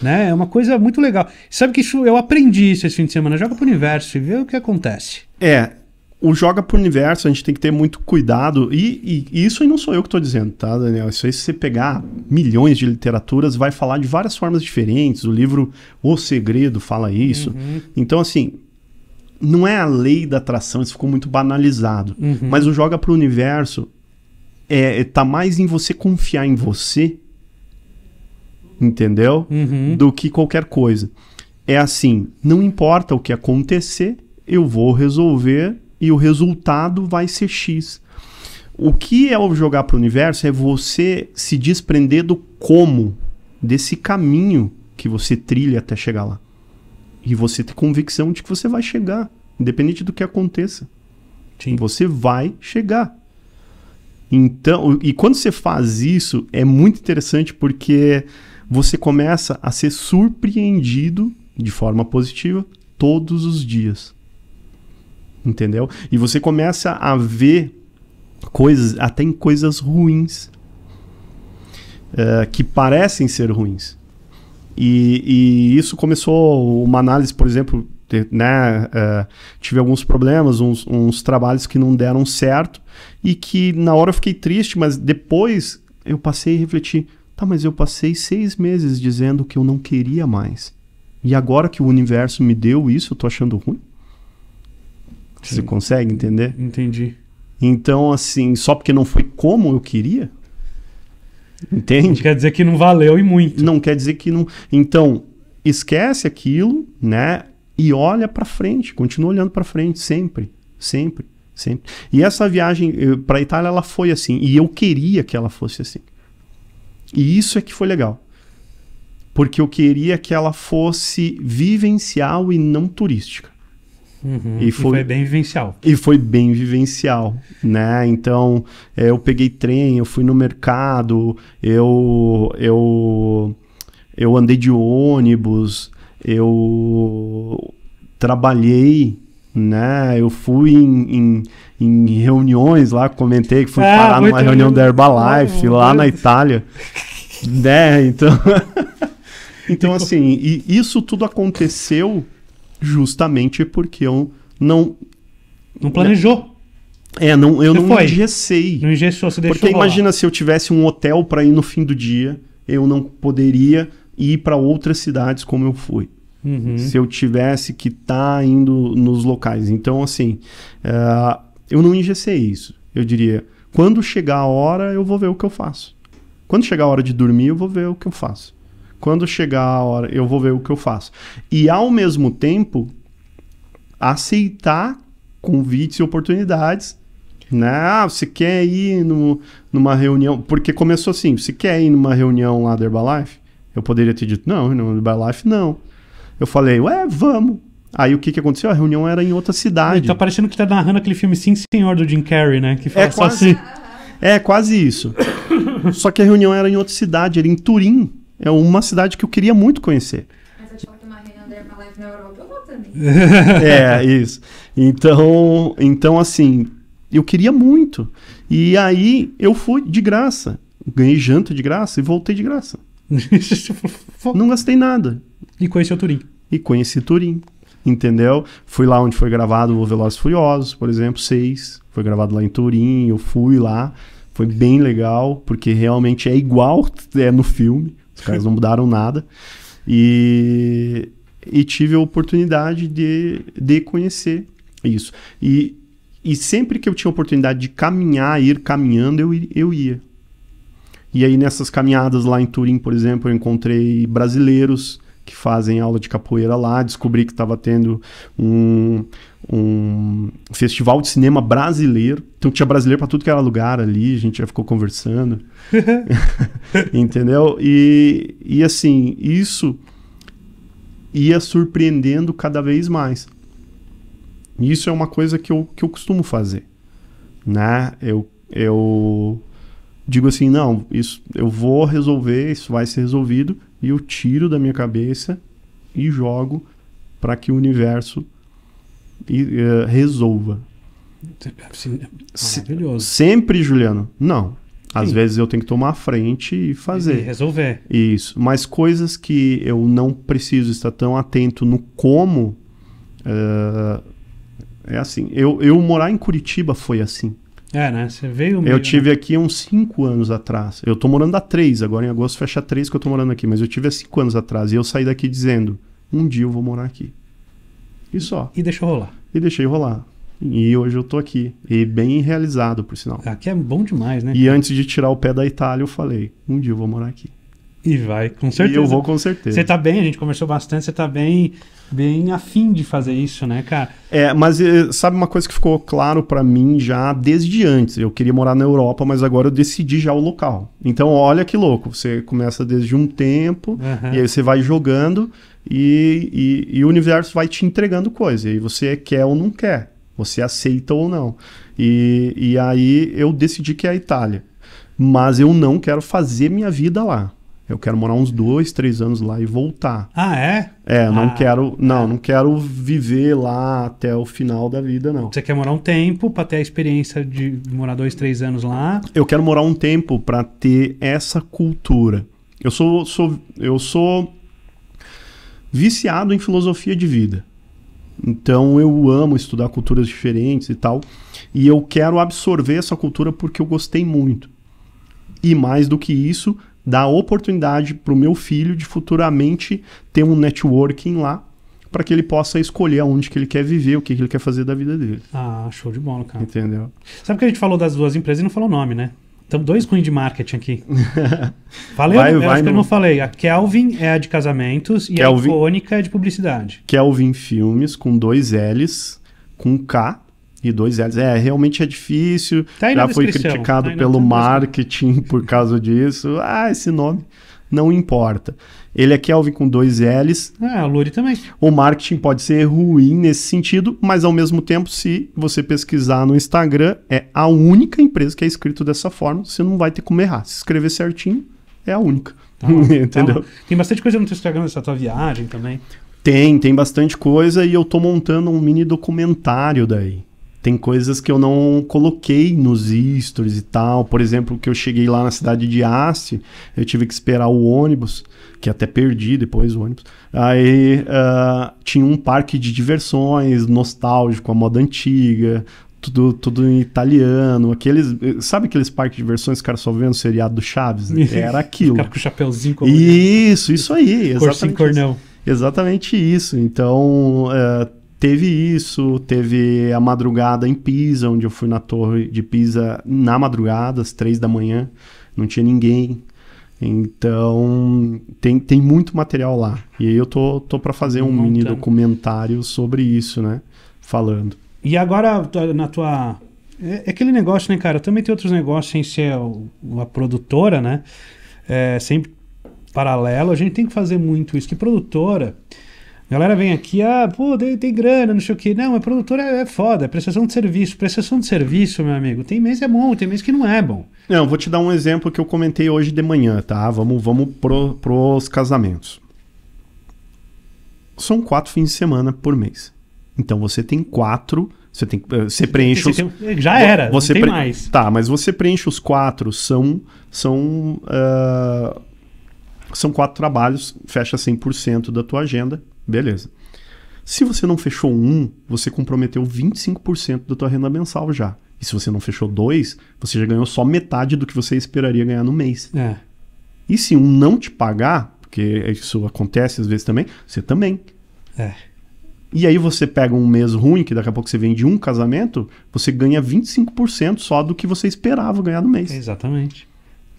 Speaker 1: Né? É uma coisa muito legal. Sabe que isso, eu aprendi isso esse fim de semana. Joga pro universo e vê o que acontece.
Speaker 2: É, o joga pro universo, a gente tem que ter muito cuidado. E, e, e isso aí não sou eu que estou dizendo, tá, Daniel? Isso aí, se você pegar milhões de literaturas, vai falar de várias formas diferentes. O livro O Segredo fala isso. Uhum. Então, assim, não é a lei da atração, isso ficou muito banalizado. Uhum. Mas o joga pro universo é, tá mais em você confiar em você, entendeu? Uhum. Do que qualquer coisa. É assim, não importa o que acontecer, eu vou resolver e o resultado vai ser X. O que é o jogar para o universo é você se desprender do como, desse caminho que você trilha até chegar lá. E você ter convicção de que você vai chegar, independente do que aconteça. Sim. Você vai chegar. Então, e quando você faz isso, é muito interessante porque você começa a ser surpreendido de forma positiva todos os dias. Entendeu? E você começa a ver coisas, até em coisas ruins, é, que parecem ser ruins. E, e, isso começou uma análise, por exemplo, né, é, tive alguns problemas, uns, uns trabalhos que não deram certo, e que na hora eu fiquei triste, mas depois eu passei a refletir: tá, mas eu passei seis meses dizendo que eu não queria mais. E agora que o universo me deu isso, eu tô achando ruim? Sim. Você consegue entender? Entendi. Então, assim, só porque não foi como eu queria? Entende? Não quer dizer que não valeu e muito. Não quer dizer que não. Então, esquece aquilo, né? E olha para frente, continua olhando para frente sempre, sempre. Sim. E essa viagem eh, para a Itália ela foi assim, e eu queria que ela fosse assim. E isso é que foi legal. Porque eu queria que ela fosse vivencial e não turística.
Speaker 1: Uhum, e, foi, e, foi, bem vivencial.
Speaker 2: E foi bem vivencial, né? Então, eh, eu peguei trem, eu fui no mercado, eu, eu, eu andei de ônibus, eu trabalhei né? Eu fui em, em, em, reuniões lá, comentei que fui ah, parar numa reunião da Herbalife lá na Itália, né? Então, então assim, e isso tudo aconteceu justamente porque eu não não planejou. É, não, eu você não foi. engessei. Não engessou, você deixou Porque imagina se eu tivesse um hotel para ir no fim do dia, eu não poderia ir para outras cidades como eu fui. Uhum. Se eu tivesse que estar tá indo nos locais. Então, assim, uh, eu não engessei isso. Eu diria, quando chegar a hora, eu vou ver o que eu faço. Quando chegar a hora de dormir, eu vou ver o que eu faço. Quando chegar a hora, eu vou ver o que eu faço. E, ao mesmo tempo, aceitar convites e oportunidades né? Ah, você quer ir no, numa reunião. Porque começou assim: você quer ir numa reunião lá da Herbalife? Eu poderia ter dito: não, no Herbalife não. Eu falei, ué, vamos. Aí o que, que aconteceu? A reunião era em outra cidade. Tá parecendo que tá narrando aquele filme Sim Senhor do Jim Carrey, né? Que fala é só quase, assim. É, quase isso. só que a reunião era em outra cidade, era em Turim. É uma cidade que eu queria muito conhecer. Mas live na Europa, eu vou também. é, isso. Então, então, assim, eu queria muito. E aí eu fui de graça. Ganhei janta de graça e voltei de graça. não gastei nada. E o Turim. E conheci Turim, entendeu? Fui lá onde foi gravado o Velozes Furiosos, por exemplo, 6. Foi gravado lá em Turim, eu fui lá. Foi bem legal, porque realmente é igual é no filme. Os caras não mudaram nada. E, e tive a oportunidade de, de conhecer isso. E, e sempre que eu tinha oportunidade de caminhar, ir caminhando, eu, eu ia. E aí nessas caminhadas lá em Turim, por exemplo, eu encontrei brasileiros que fazem aula de capoeira lá, descobri que estava tendo um, um festival de cinema brasileiro. Então tinha brasileiro para tudo que era lugar ali, a gente já ficou conversando. Entendeu? E, e assim, isso ia surpreendendo cada vez mais. Isso é uma coisa que eu, que eu costumo fazer. Né? Eu, eu digo assim, não, isso eu vou resolver, isso vai ser resolvido e eu tiro da minha cabeça e jogo para que o universo e, eh, resolva. É maravilhoso. sempre, Juliano? Não. Às vezes eu tenho que tomar a frente e fazer. E resolver. Isso. Mas coisas que eu não preciso estar tão atento no como. Uh, é assim. Eu, eu morar em Curitiba foi assim.
Speaker 1: É, né? Você veio meio, Eu né? tive
Speaker 2: né? aqui uns 5 anos atrás. Eu tô morando há 3, agora em agosto fecha 3 que eu tô morando aqui, mas eu tive há 5 anos atrás e eu saí daqui dizendo: "Um dia eu vou morar aqui". E só. E deixou rolar. E deixei rolar. E hoje eu tô aqui. E bem realizado, por sinal. Aqui é bom demais, né? E antes de tirar o pé da Itália, eu falei: um dia eu vou morar aqui. E vai, com certeza. E eu vou com certeza. Você tá
Speaker 1: bem, a gente conversou bastante, você tá bem, bem afim de fazer isso, né, cara?
Speaker 2: É, mas eh, sabe uma coisa que ficou claro para mim já desde antes? Eu queria morar na Europa, mas agora eu decidi já o local. Então, olha que louco, você começa desde um tempo, uhum. e aí você vai jogando, e, e, e o universo vai te entregando coisa, e você quer ou não quer, você aceita ou não. E, e aí eu decidi que é a Itália. Mas eu não quero fazer minha vida lá eu quero morar uns dois, três anos lá e voltar. Ah, é? É, não ah, quero. Não, é. não quero viver lá até o final da vida, não.
Speaker 1: Você quer morar um tempo para ter a experiência de morar dois, três anos lá?
Speaker 2: Eu quero morar um tempo para ter essa cultura. Eu sou, sou, eu sou viciado em filosofia de vida. Então eu amo estudar culturas diferentes e tal. E eu quero absorver essa cultura porque eu gostei muito. E mais do que isso, dar oportunidade para o meu filho de futuramente ter um networking lá para que ele possa escolher onde que ele quer viver, o que, que ele quer fazer da vida dele.
Speaker 1: Ah, show de bola, cara. Entendeu? Sabe que a gente falou das duas empresas e não falou o nome, né? Então, dois ruins de marketing aqui. Falei, vai, eu, vai acho no... que eu não falei. A Kelvin é a de casamentos Kelvin... e a Icônica é de
Speaker 2: publicidade. Kelvin Filmes, com dois L's, com K, e dois L's. É, realmente é difícil. Tá Já foi criticado tá pelo marketing por causa disso. Ah, esse nome não importa. Ele é Kelvin com dois L's. Ah, a Luri também. O marketing pode ser ruim nesse sentido, mas ao mesmo tempo, se você pesquisar no Instagram, é a única empresa que é escrito dessa forma, você não vai ter como errar. Se escrever certinho, é a única. Tá, tá Entendeu? Tá Tem bastante coisa no teu Instagram dessa tua viagem também. Tem, tem bastante coisa e eu tô montando um mini documentário daí. Tem coisas que eu não coloquei nos stories e tal. Por exemplo, que eu cheguei lá na cidade de Asti eu tive que esperar o ônibus, que é até perdi depois o ônibus. Aí uh, tinha um parque de diversões, nostálgico, a moda antiga, tudo, tudo em italiano, aqueles. Sabe aqueles parques de diversões que cara só vendo o seriado do Chaves? Né? Era aquilo. o cara com o chapéuzinho colorido. Isso, isso aí. Cor exatamente cornão. Isso. Exatamente isso. Então, eh, Teve isso, teve a madrugada em Pisa, onde eu fui na torre de Pisa na madrugada, às três da manhã, não tinha ninguém. Então, tem, tem muito material lá. E aí eu tô, tô para fazer um, mini né? documentário sobre isso, né? Falando.
Speaker 1: E agora, na tua é, é aquele negócio, né, cara? Também tem outros negócios sem ser uma produtora, né? É, sempre paralelo. A gente tem que fazer muito isso. Que produtora, a galera vem aqui, ah, pô, tem, tem grana, não sei o quê. Não, mas produtora é, é foda, é prestação de serviço. Prestação de serviço, meu amigo, tem mês é bom, tem mês que não é bom.
Speaker 2: Não, vou te dar um exemplo que eu comentei hoje de manhã, tá? Vamos, vamos pro, pros casamentos. São quatro fins de semana por mês. Então você tem quatro. Você tem eh, você preenche você os, tem, já era, você tem pre... mais. Tá, mas você preenche os quatro, são são uh, são quatro trabalhos, fecha 100% da tua agenda Beleza. Se você não fechou um, você comprometeu 25% da tua renda mensal já. E se você não fechou dois, você já ganhou só metade do que você esperaria ganhar no mês. É. E se um não te pagar, porque isso acontece às vezes também, você também. É. E aí você pega um mês ruim, que daqui a pouco você vende um casamento, você ganha 25% só do que você esperava ganhar no mês. Exatamente.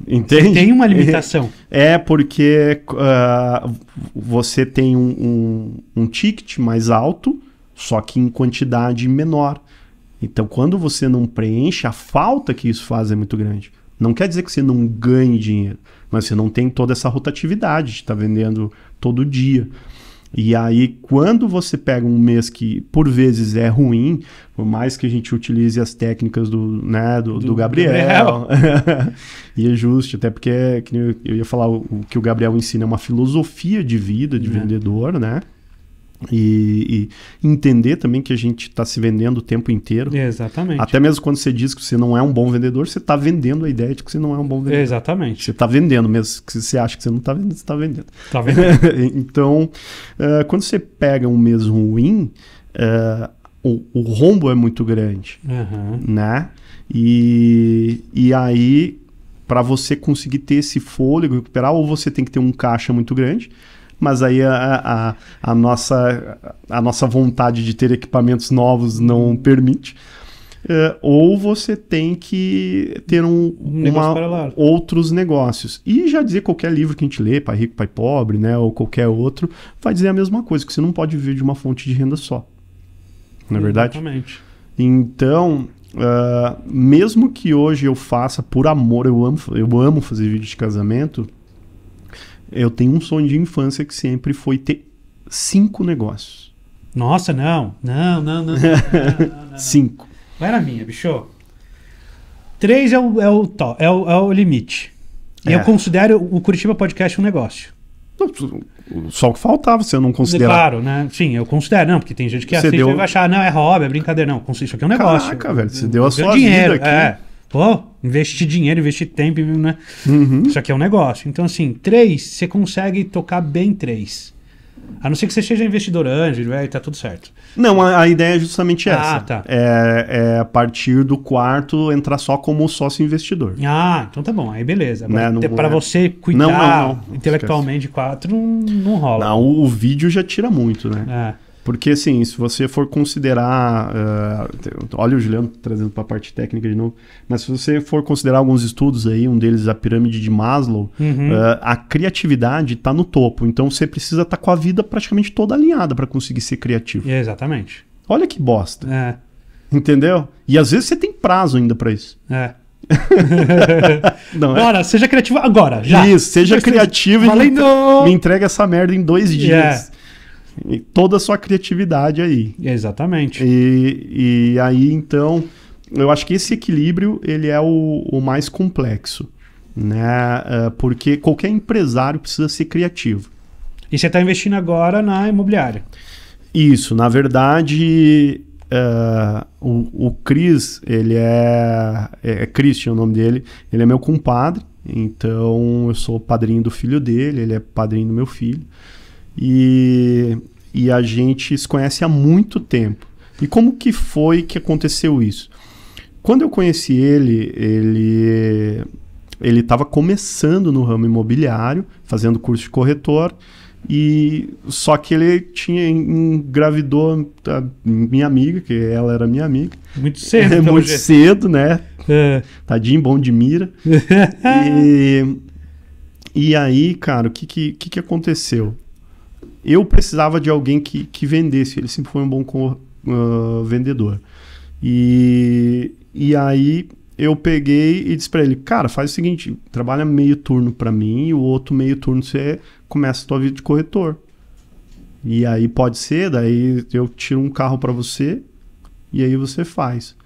Speaker 2: Entende? Tem uma limitação. É, porque uh, você tem um, um, um ticket mais alto, só que em quantidade menor. Então, quando você não preenche, a falta que isso faz é muito grande. Não quer dizer que você não ganhe dinheiro, mas você não tem toda essa rotatividade de estar tá vendendo todo dia. E aí, quando você pega um mês que por vezes é ruim, por mais que a gente utilize as técnicas do, né, do, do, do Gabriel, Gabriel. e é justo, até porque eu ia falar o, o, que o Gabriel ensina é uma filosofia de vida de é. vendedor, né? E, e, entender também que a gente está se vendendo o tempo inteiro.
Speaker 1: Exatamente. Até
Speaker 2: mesmo quando você diz que você não é um bom vendedor, você está vendendo a ideia de que você não é um bom vendedor. Exatamente. Você está vendendo, mesmo que você acha que você não está tá vendendo, você está vendendo. Está vendendo. então, uh, quando você pega um mês ruim, uh, o, o, rombo é muito grande. Uhum. Né? E, e aí, para você conseguir ter esse fôlego, recuperar, ou você tem que ter um caixa muito grande mas aí a, a, a, nossa, a nossa vontade de ter equipamentos novos não permite. É, ou você tem que ter um, um uma, negócio outros negócios. E já dizer qualquer livro que a gente lê, Pai Rico, Pai Pobre, né, ou qualquer outro, vai dizer a mesma coisa, que você não pode viver de uma fonte de renda só. Não é verdade? Exatamente. Então, uh, mesmo que hoje eu faça por amor, eu amo, eu amo fazer vídeo de casamento, eu tenho um sonho de infância que sempre foi ter cinco negócios. Nossa,
Speaker 1: não. Não, não, não. não, não, não cinco. Vai na minha, bicho. Três é o, é o, é o, é o limite. É. Eu considero o Curitiba Podcast um negócio.
Speaker 2: Só o que faltava, você não considera. Claro,
Speaker 1: né? Sim, eu considero, não, porque tem gente que você assiste deu... e vai achar, não, é hobby, é brincadeira. Não, isso aqui é um negócio. Caraca,
Speaker 2: velho, você deu a sua dinheiro, vida aqui.
Speaker 1: É pô, investir dinheiro, investir tempo, né? Uhum. Isso aqui é um negócio. Então, assim, três, você consegue tocar bem três. A não ser que você seja investidor anjo, velho, né, tá tudo certo.
Speaker 2: Não, a, a, ideia é justamente ah, essa. Ah, tá. É, é, a partir do quarto entrar só como sócio investidor.
Speaker 1: Ah, então tá bom, aí beleza. Né? Para você cuidar não, não, não, intelectualmente
Speaker 2: de quatro, não rola. Não, o, o vídeo já tira muito, né? É. Porque, assim, se você for considerar. Uh, olha o Juliano trazendo para a parte técnica de novo. Mas se você for considerar alguns estudos aí, um deles a pirâmide de Maslow, uhum. uh, a criatividade está no topo. Então você precisa estar tá com a vida praticamente toda alinhada para conseguir ser criativo. É
Speaker 1: exatamente.
Speaker 2: Olha que bosta. É. Entendeu? E às vezes você tem prazo ainda para isso. É. não, Bora,
Speaker 1: é. seja criativo agora, já. Isso, seja criativo e me,
Speaker 2: me entrega essa merda em dois é. dias. Yeah e toda a sua criatividade aí. Exatamente. E, e aí, então, eu acho que esse equilíbrio ele é o, o mais complexo, né? É, porque qualquer empresário precisa ser criativo. E você está investindo agora na imobiliária? Isso, na verdade, uh, o, o Cris, ele é, é, é Christian o nome dele, ele é meu compadre, então eu sou padrinho do filho dele, ele é padrinho do meu filho e, e a gente se conhece há muito tempo. E como que foi que aconteceu isso? Quando eu conheci ele, ele ele estava começando no ramo imobiliário, fazendo curso de corretor, e só que ele tinha engravidou a minha amiga, que ela era minha amiga. Muito cedo, é, Muito cedo, né? É. Tadinho, bom de mira. e, e aí, cara, o que, que, que, aconteceu? eu precisava de alguém que, que vendesse. Ele sempre foi um bom uh, vendedor. E, e aí eu peguei e disse para ele, cara, faz o seguinte, trabalha meio turno para mim e o outro meio turno você começa a sua vida de corretor. E aí pode ser, daí eu tiro um carro para você e aí você faz.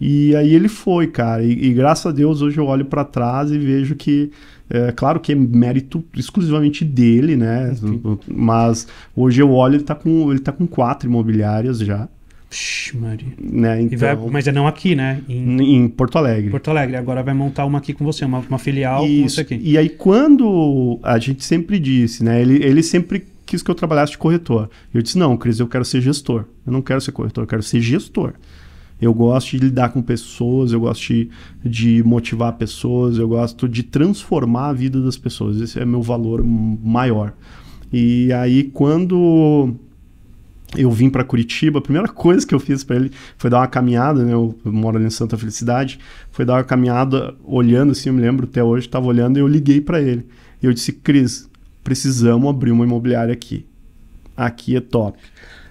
Speaker 2: E aí ele foi, cara. E, e graças a Deus hoje eu olho para trás e vejo que é claro que é mérito exclusivamente dele, né? Mas hoje eu olho, ele tá com, ele tá com quatro imobiliárias já. Puxa, Maria. Né, então... vai, mas é não
Speaker 1: aqui, né? Em... em, Porto Alegre. Porto Alegre. Agora vai montar uma aqui com você, uma, uma filial isso. com você aqui.
Speaker 2: E aí, quando a gente sempre disse, né? Ele, ele sempre quis que eu trabalhasse de corretor. Eu disse, não, Cris, eu quero ser gestor. Eu não quero ser corretor, eu quero ser gestor. Eu gosto de lidar com pessoas, eu gosto de, de motivar pessoas, eu gosto de transformar a vida das pessoas. Esse é meu valor maior. E aí, quando eu vim para Curitiba, a primeira coisa que eu fiz para ele foi dar uma caminhada, né? Eu moro ali em Santa Felicidade, foi dar uma caminhada olhando assim, eu me lembro até hoje, estava olhando e eu liguei para ele. E eu disse: "Cris, precisamos abrir uma imobiliária aqui. Aqui é top".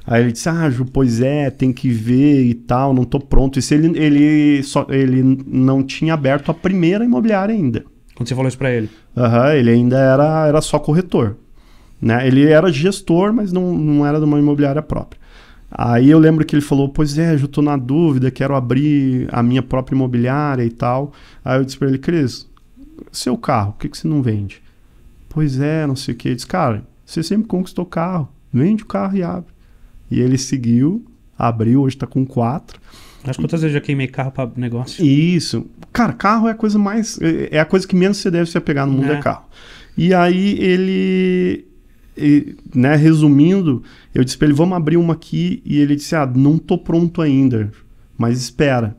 Speaker 2: Aí ele disse, ah, Ju, pois é, tem que ver e tal, não tô pronto. Isso ele, ele, só, ele não tinha aberto a primeira imobiliária ainda. Quando você falou isso para ele? Aham, uhum, ele ainda era, era só corretor. Né? Ele era gestor, mas não, não era de uma imobiliária própria. Aí eu lembro que ele falou: Pois é, Ju tô na dúvida, quero abrir a minha própria imobiliária e tal. Aí eu disse para ele: Cris, seu carro, por que, que você não vende? Pois é, não sei o que. Ele disse: Cara, você sempre conquistou carro, vende o carro e abre. E ele seguiu, abriu, hoje está com quatro.
Speaker 1: Mas quantas vezes eu já queimei carro para negócio?
Speaker 2: Isso. Cara, carro é a coisa mais. É, é a coisa que menos você deve se apegar no mundo é, é carro. E aí ele. E, né, resumindo, eu disse para ele: vamos abrir uma aqui. E ele disse: ah, não tô pronto ainda, mas espera,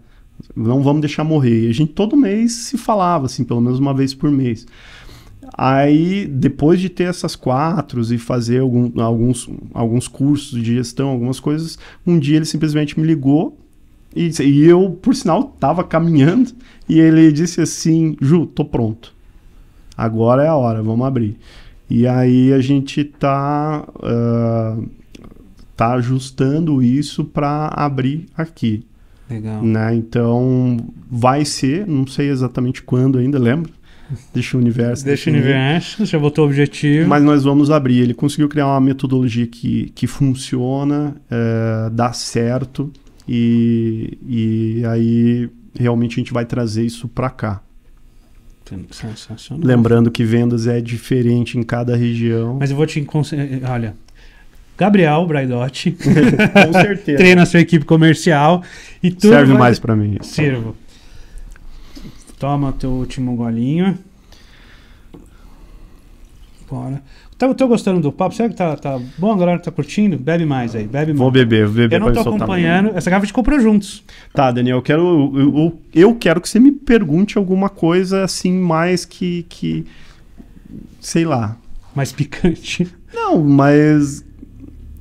Speaker 2: não vamos deixar morrer. E a gente todo mês se falava, assim, pelo menos uma vez por mês. Aí, depois de ter essas quatro e fazer algum, alguns, alguns cursos de gestão, algumas coisas, um dia ele simplesmente me ligou e, e eu, por sinal, estava caminhando e ele disse assim: Ju, tô pronto. Agora é a hora, vamos abrir. E aí a gente tá, uh, tá ajustando isso para abrir aqui. Legal. Né? Então, vai ser, não sei exatamente quando ainda, lembro Deixa o universo. Deixa o universo, já botou o objetivo. Mas nós vamos abrir. Ele conseguiu criar uma metodologia que, que funciona, é, dá certo, e, e aí realmente a gente vai trazer isso para cá. Sensacional. Lembrando que vendas é diferente em cada região. Mas
Speaker 1: eu vou te Olha, Gabriel Braidotti. Com certeza. treina a sua equipe comercial e tudo. Serve vai... mais para mim. Sirvo. Toma teu último golinho. Bora. Tá, tô gostando do papo. Será que tá, tá bom? A galera tá curtindo? Bebe mais aí. Bebe mais. Vou
Speaker 2: beber, vou beber. Eu não tô acompanhando. Essa garrafa a gente comprou juntos. Tá, Daniel, eu quero, eu, eu quero que você me pergunte alguma coisa assim, mais que. que sei lá. Mais picante. Não, mas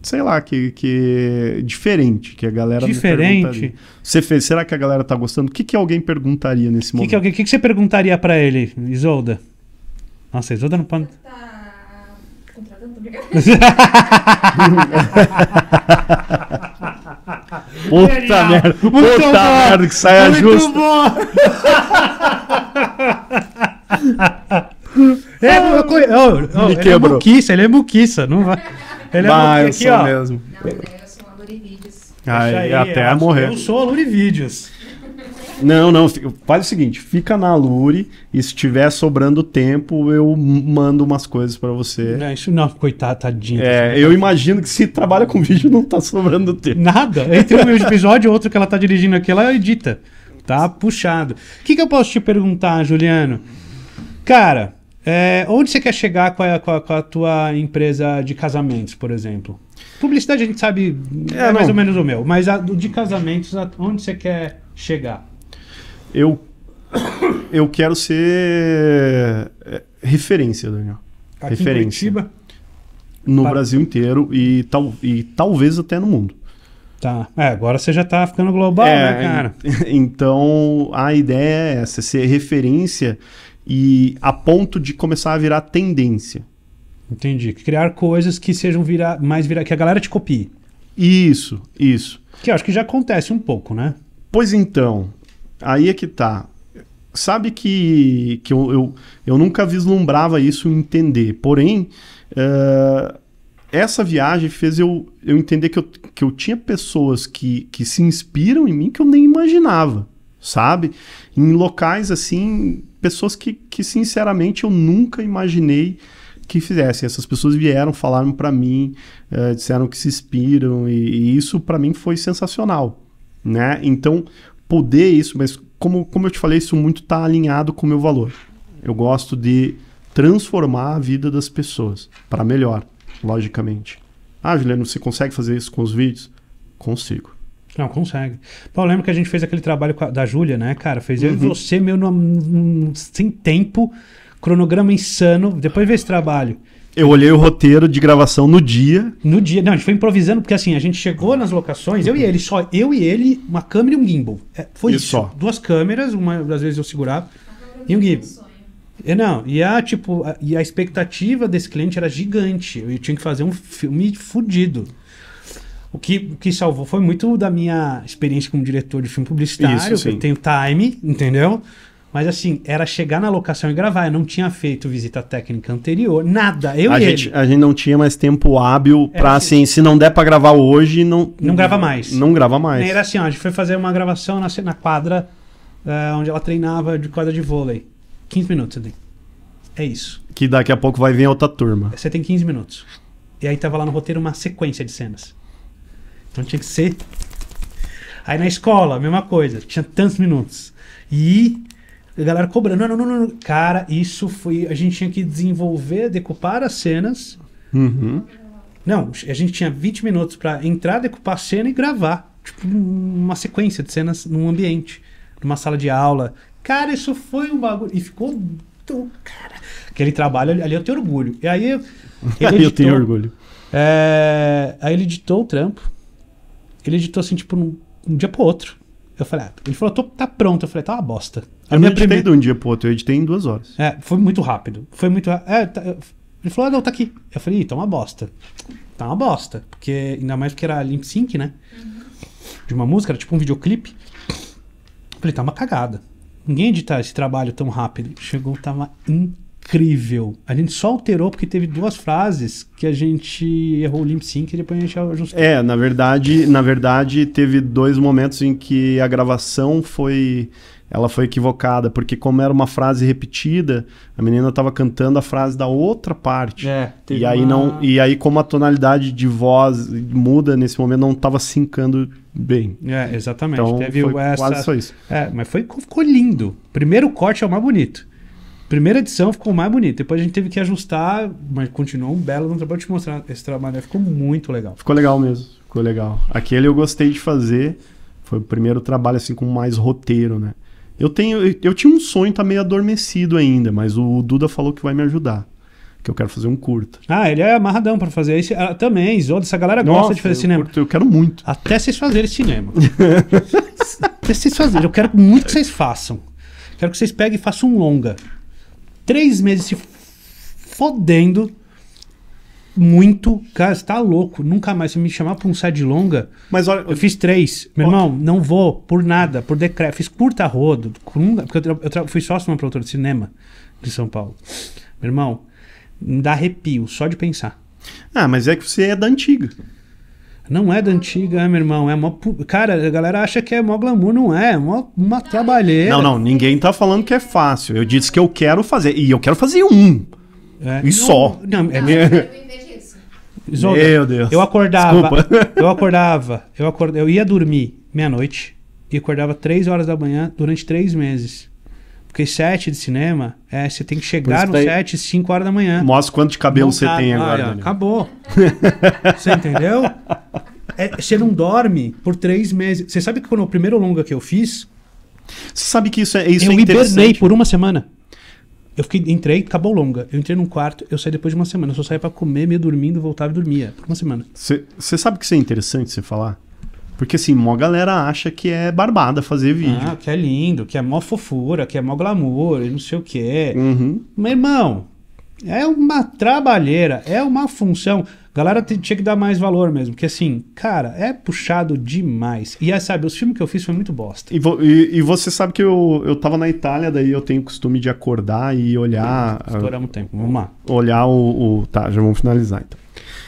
Speaker 2: sei lá, que, que diferente, que a galera diferente. Você fez, será que a galera tá gostando? O que, que alguém perguntaria nesse que momento? O que, que, você perguntaria para ele, Isolda? Nossa, Isolda não pode. Tá contratando,
Speaker 1: Puta merda, muito puta bom, merda que saia muito justa. Bom. é, eu, eu, eu, eu, ele é, é, é, é muquiça, ele é muquiça, não vai. Ele é bah, é eu aqui, sou ó. mesmo. Não, eu sou
Speaker 2: Aí, até eu morrer. Eu
Speaker 1: sou a Vídeos.
Speaker 2: Não, não, faz o seguinte, fica na Luri e se tiver sobrando tempo, eu mando umas coisas para você.
Speaker 1: Não, isso não, coitado, tadinho.
Speaker 2: É, eu imagino que se trabalha com vídeo não tá sobrando
Speaker 1: tempo. Nada, entre um episódio e outro que ela tá dirigindo aqui, ela edita. Tá puxado. O que, que eu posso te perguntar, Juliano? Cara, é, onde você quer chegar com a, com, a, com a, tua empresa de casamentos, por exemplo? Publicidade a gente sabe é, é mais ou menos o meu, mas a, de casamentos, a, onde você quer chegar?
Speaker 2: Eu, eu quero ser é, referência, Daniel. Aqui referência. No Para... Brasil inteiro e, tal, e talvez até no mundo. Tá. É, agora você já tá ficando global, é, né, cara? Então, a ideia é essa, ser referência e a ponto de começar a virar tendência. Entendi. Criar coisas que sejam virar, mais virar, que a galera te copie. Isso, isso. Que eu acho que já acontece um pouco, né? Pois então, aí é que tá. Sabe que, que eu, eu, eu nunca vislumbrava isso entender. Porém, uh, essa viagem fez eu, eu entender que eu, que eu tinha pessoas que, que se inspiram em mim que eu nem imaginava, sabe? Em locais assim pessoas que, que sinceramente eu nunca imaginei que fizessem. Essas pessoas vieram, falaram para mim, uh, disseram que se inspiram e, e isso para mim foi sensacional, né? Então poder isso, mas como, como eu te falei, isso muito está alinhado com o meu valor. Eu gosto de transformar a vida das pessoas para melhor, logicamente. Ah, Juliano, você consegue fazer isso com os vídeos? Consigo.
Speaker 1: Não, consegue. Paulo, lembra que a gente fez aquele trabalho da Júlia, né, cara? Fez uhum. eu e uhum. você, meu, sem tempo, cronograma insano. Depois vê esse trabalho.
Speaker 2: Eu olhei o roteiro de gravação no dia. No
Speaker 1: dia. Não, a gente foi improvisando, porque assim, a gente chegou nas locações, eu e ele, só eu e ele, uma câmera e um gimbal. É, foi e isso. Só. Duas câmeras, uma das vezes eu segurava, e um gimbal. E é, não, e a, tipo, a, e a expectativa desse cliente era gigante. Eu tinha que fazer um filme fodido. O que, o que salvou foi muito da minha experiência como diretor de filme publicitário, Isso, que eu tenho time, entendeu? Mas assim, era chegar na locação e gravar. Eu não tinha feito visita técnica anterior, nada. Eu a e gente,
Speaker 2: ele. A gente não tinha mais tempo hábil para pra, assim, assim, se não der pra gravar hoje, não. Não grava mais. Não grava mais. Era
Speaker 1: assim, ó, a gente foi fazer uma gravação na, na quadra eh, onde ela treinava de quadra de vôlei. 15 minutos, você É isso.
Speaker 2: Que daqui a pouco vai vir outra turma.
Speaker 1: Você tem 15 minutos. E aí tava lá no roteiro uma sequência de cenas. Então tinha que ser. Aí na escola, mesma coisa, tinha tantos minutos. E a galera cobrando, não, não, não, não. Cara, isso foi. A gente tinha que desenvolver, decupar as cenas. Uhum. Não, a gente tinha 20 minutos para entrar, decupar a cena e gravar. Tipo, uma sequência de cenas num ambiente, numa sala de aula. Cara, isso foi um bagulho. E ficou do cara. Aquele trabalho ali eu tenho orgulho. E aí. Ele editou, eu tenho orgulho. É, aí ele editou o trampo. Ele editou assim, tipo, num, um dia pro outro. Eu falei, ah, ele falou, tá pronto. Eu falei, tá uma bosta. A eu não editei primeira... de
Speaker 2: um dia pro outro, eu editei em duas horas.
Speaker 1: É, foi muito rápido. Foi muito. É, tá... Ele falou, ah, não, tá aqui. Eu falei, tá uma bosta. Tá uma bosta. Porque, ainda mais porque era Limp Sync, né? De uma música, era tipo um videoclipe. Eu falei, tá uma cagada. Ninguém editar esse trabalho tão rápido. Chegou, tava incrível incrível. A gente só alterou porque teve duas frases que a gente errou o limp sync e depois a gente ajustou.
Speaker 2: É, na verdade, na verdade teve dois momentos em que a gravação foi ela foi equivocada, porque como era uma frase repetida, a menina estava cantando a frase da outra parte. É, e aí uma... não, e aí como a tonalidade de voz muda nesse momento não estava sincando bem.
Speaker 1: É, exatamente. Então, Teve foi essa... quase só isso. É, mas foi ficou lindo. Primeiro corte é o mais bonito. Primeira edição ficou mais bonita. Depois a gente teve que ajustar, mas continuou um belo trabalho. Vou te mostrar esse trabalho. Ficou muito legal.
Speaker 2: Ficou legal mesmo. Ficou legal. Aquele eu gostei de fazer. Foi o primeiro trabalho assim com mais roteiro, né? Eu tenho, eu tinha um sonho tá meio adormecido ainda, mas o Duda falou que vai me ajudar. Que eu quero fazer um curta.
Speaker 1: Ah, ele é amarradão para fazer isso. Ah, também, Isolda, essa galera gosta de fazer eu cinema.
Speaker 2: Curto, eu quero muito.
Speaker 1: Até vocês fazerem cinema. Até vocês fazerem. Eu quero muito que vocês façam. Quero que vocês peguem e façam um longa. Três meses se fodendo muito. Cara, você tá louco. Nunca mais. Se me chamar pra um side longa. Mas olha. Eu fiz três. Meu irmão, não vou por nada, por decreto. Fiz curta rodo. Porque eu, eu, eu fui sócio de uma produtora de cinema de São Paulo. Meu irmão, me dá arrepio só de pensar. Ah, mas é que você é da antiga. Não é da antiga, meu irmão. É mó. Cara, a galera acha que é mó glamour, não é. É mó uma trabalheira. Não, não,
Speaker 2: ninguém tá falando que é fácil. Eu disse que eu quero fazer. E eu quero fazer um. É, e não, só. Não, é ah, não, é...
Speaker 1: Meu Deus. Eu acordava. Desculpa. Eu acordava. Eu acordava. Eu ia dormir meia-noite e acordava três horas da manhã durante três meses. Porque set de cinema, é, você tem que chegar no tá set 5 horas da manhã. Mostra quanto de cabelo você tem ah, agora. Ah, acabou. você entendeu? É, você não dorme por três meses. Você sabe que quando é o primeiro longa que eu fiz. Você sabe que isso é isso Eu é hibernei por uma semana. Eu fiquei, entrei, acabou longa. Eu entrei num quarto, eu saí depois de uma semana. Eu só saía para comer, meio dormindo, voltava e dormia. Por uma semana.
Speaker 2: Você sabe que isso é interessante você falar? Porque assim, mó galera acha que é barbada fazer ah, vídeo. Ah,
Speaker 1: que é lindo, que é mó fofura, que é mó glamour, e não sei o que. Uhum. Meu irmão, é uma trabalheira, é uma função. Galera tinha que dar mais valor mesmo, porque assim, cara, é puxado demais. E aí, sabe, os filmes que eu fiz foi muito bosta.
Speaker 2: E, vo, e, e, você sabe que eu, eu tava na Itália, daí eu tenho o costume de acordar e olhar. Estouramos o tempo, vamos lá. Olhar o, o. Tá, já vamos finalizar então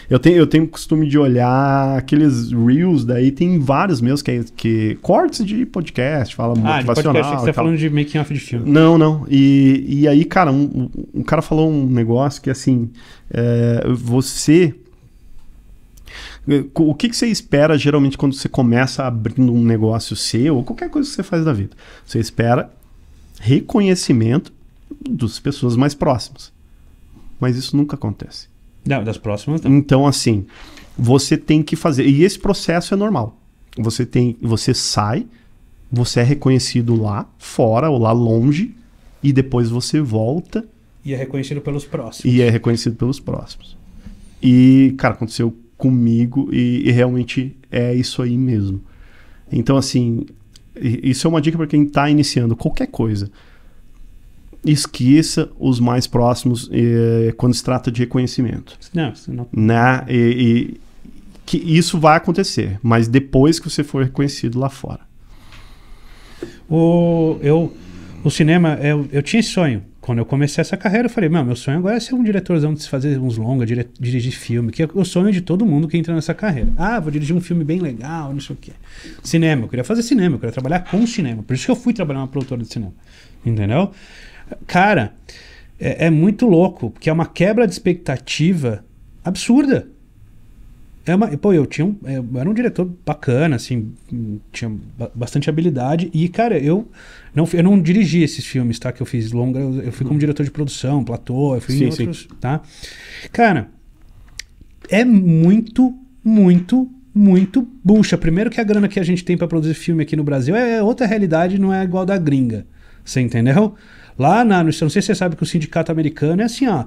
Speaker 2: eu tenho, eu tenho costume de olhar aqueles reels, daí tem vários meus que, é, que cortes de podcast, fala ah, motivacional. De podcast, você tá falando de making
Speaker 1: off de filme. Não,
Speaker 2: não. E, e aí, cara, um, um cara falou um negócio que assim, é, você. O que, que, você espera geralmente quando você começa abrindo um negócio seu ou qualquer coisa que você faz da vida? Você espera reconhecimento das pessoas mais próximas. Mas isso nunca acontece. Não, das próximas não. Então, assim, você tem que fazer. E esse processo é normal. Você tem, você sai, você é reconhecido lá fora ou lá longe, e depois você volta.
Speaker 1: E é reconhecido pelos próximos. E é
Speaker 2: reconhecido pelos próximos. E, cara, aconteceu comigo e, e realmente é isso aí mesmo. Então, assim, isso é uma dica para quem está iniciando qualquer coisa esqueça os mais próximos eh, quando se trata de reconhecimento. Não, não... Né? E, e, que isso vai acontecer, mas depois que você for reconhecido lá fora.
Speaker 1: O, eu, o cinema, eu, eu tinha esse sonho. Quando eu comecei essa carreira, eu falei, meu, meu sonho agora é ser um diretorzão de fazer uns longa, dire, dirigir filme, que é o sonho de todo mundo que entra nessa carreira. Ah, vou dirigir um filme bem legal, não sei o quê. Cinema, eu queria fazer cinema, eu queria trabalhar com cinema. Por isso que eu fui trabalhar uma produtora de cinema. Entendeu? Cara, é, é muito louco, porque é uma quebra de expectativa absurda. É uma, pô, eu tinha um, é, eu era um diretor bacana, assim, tinha bastante habilidade. E, cara, eu não, eu não dirigi esses filmes, tá? Que eu fiz longa, eu, eu fui como uhum. diretor de produção, platô, eu fui sim, em outros, sim. tá? Cara, é muito, muito, muito bucha. Primeiro que a grana que a gente tem para produzir filme aqui no Brasil é outra realidade, não é igual da gringa. Você entendeu? Lá na, não sei se você sabe que o sindicato americano é assim, ó.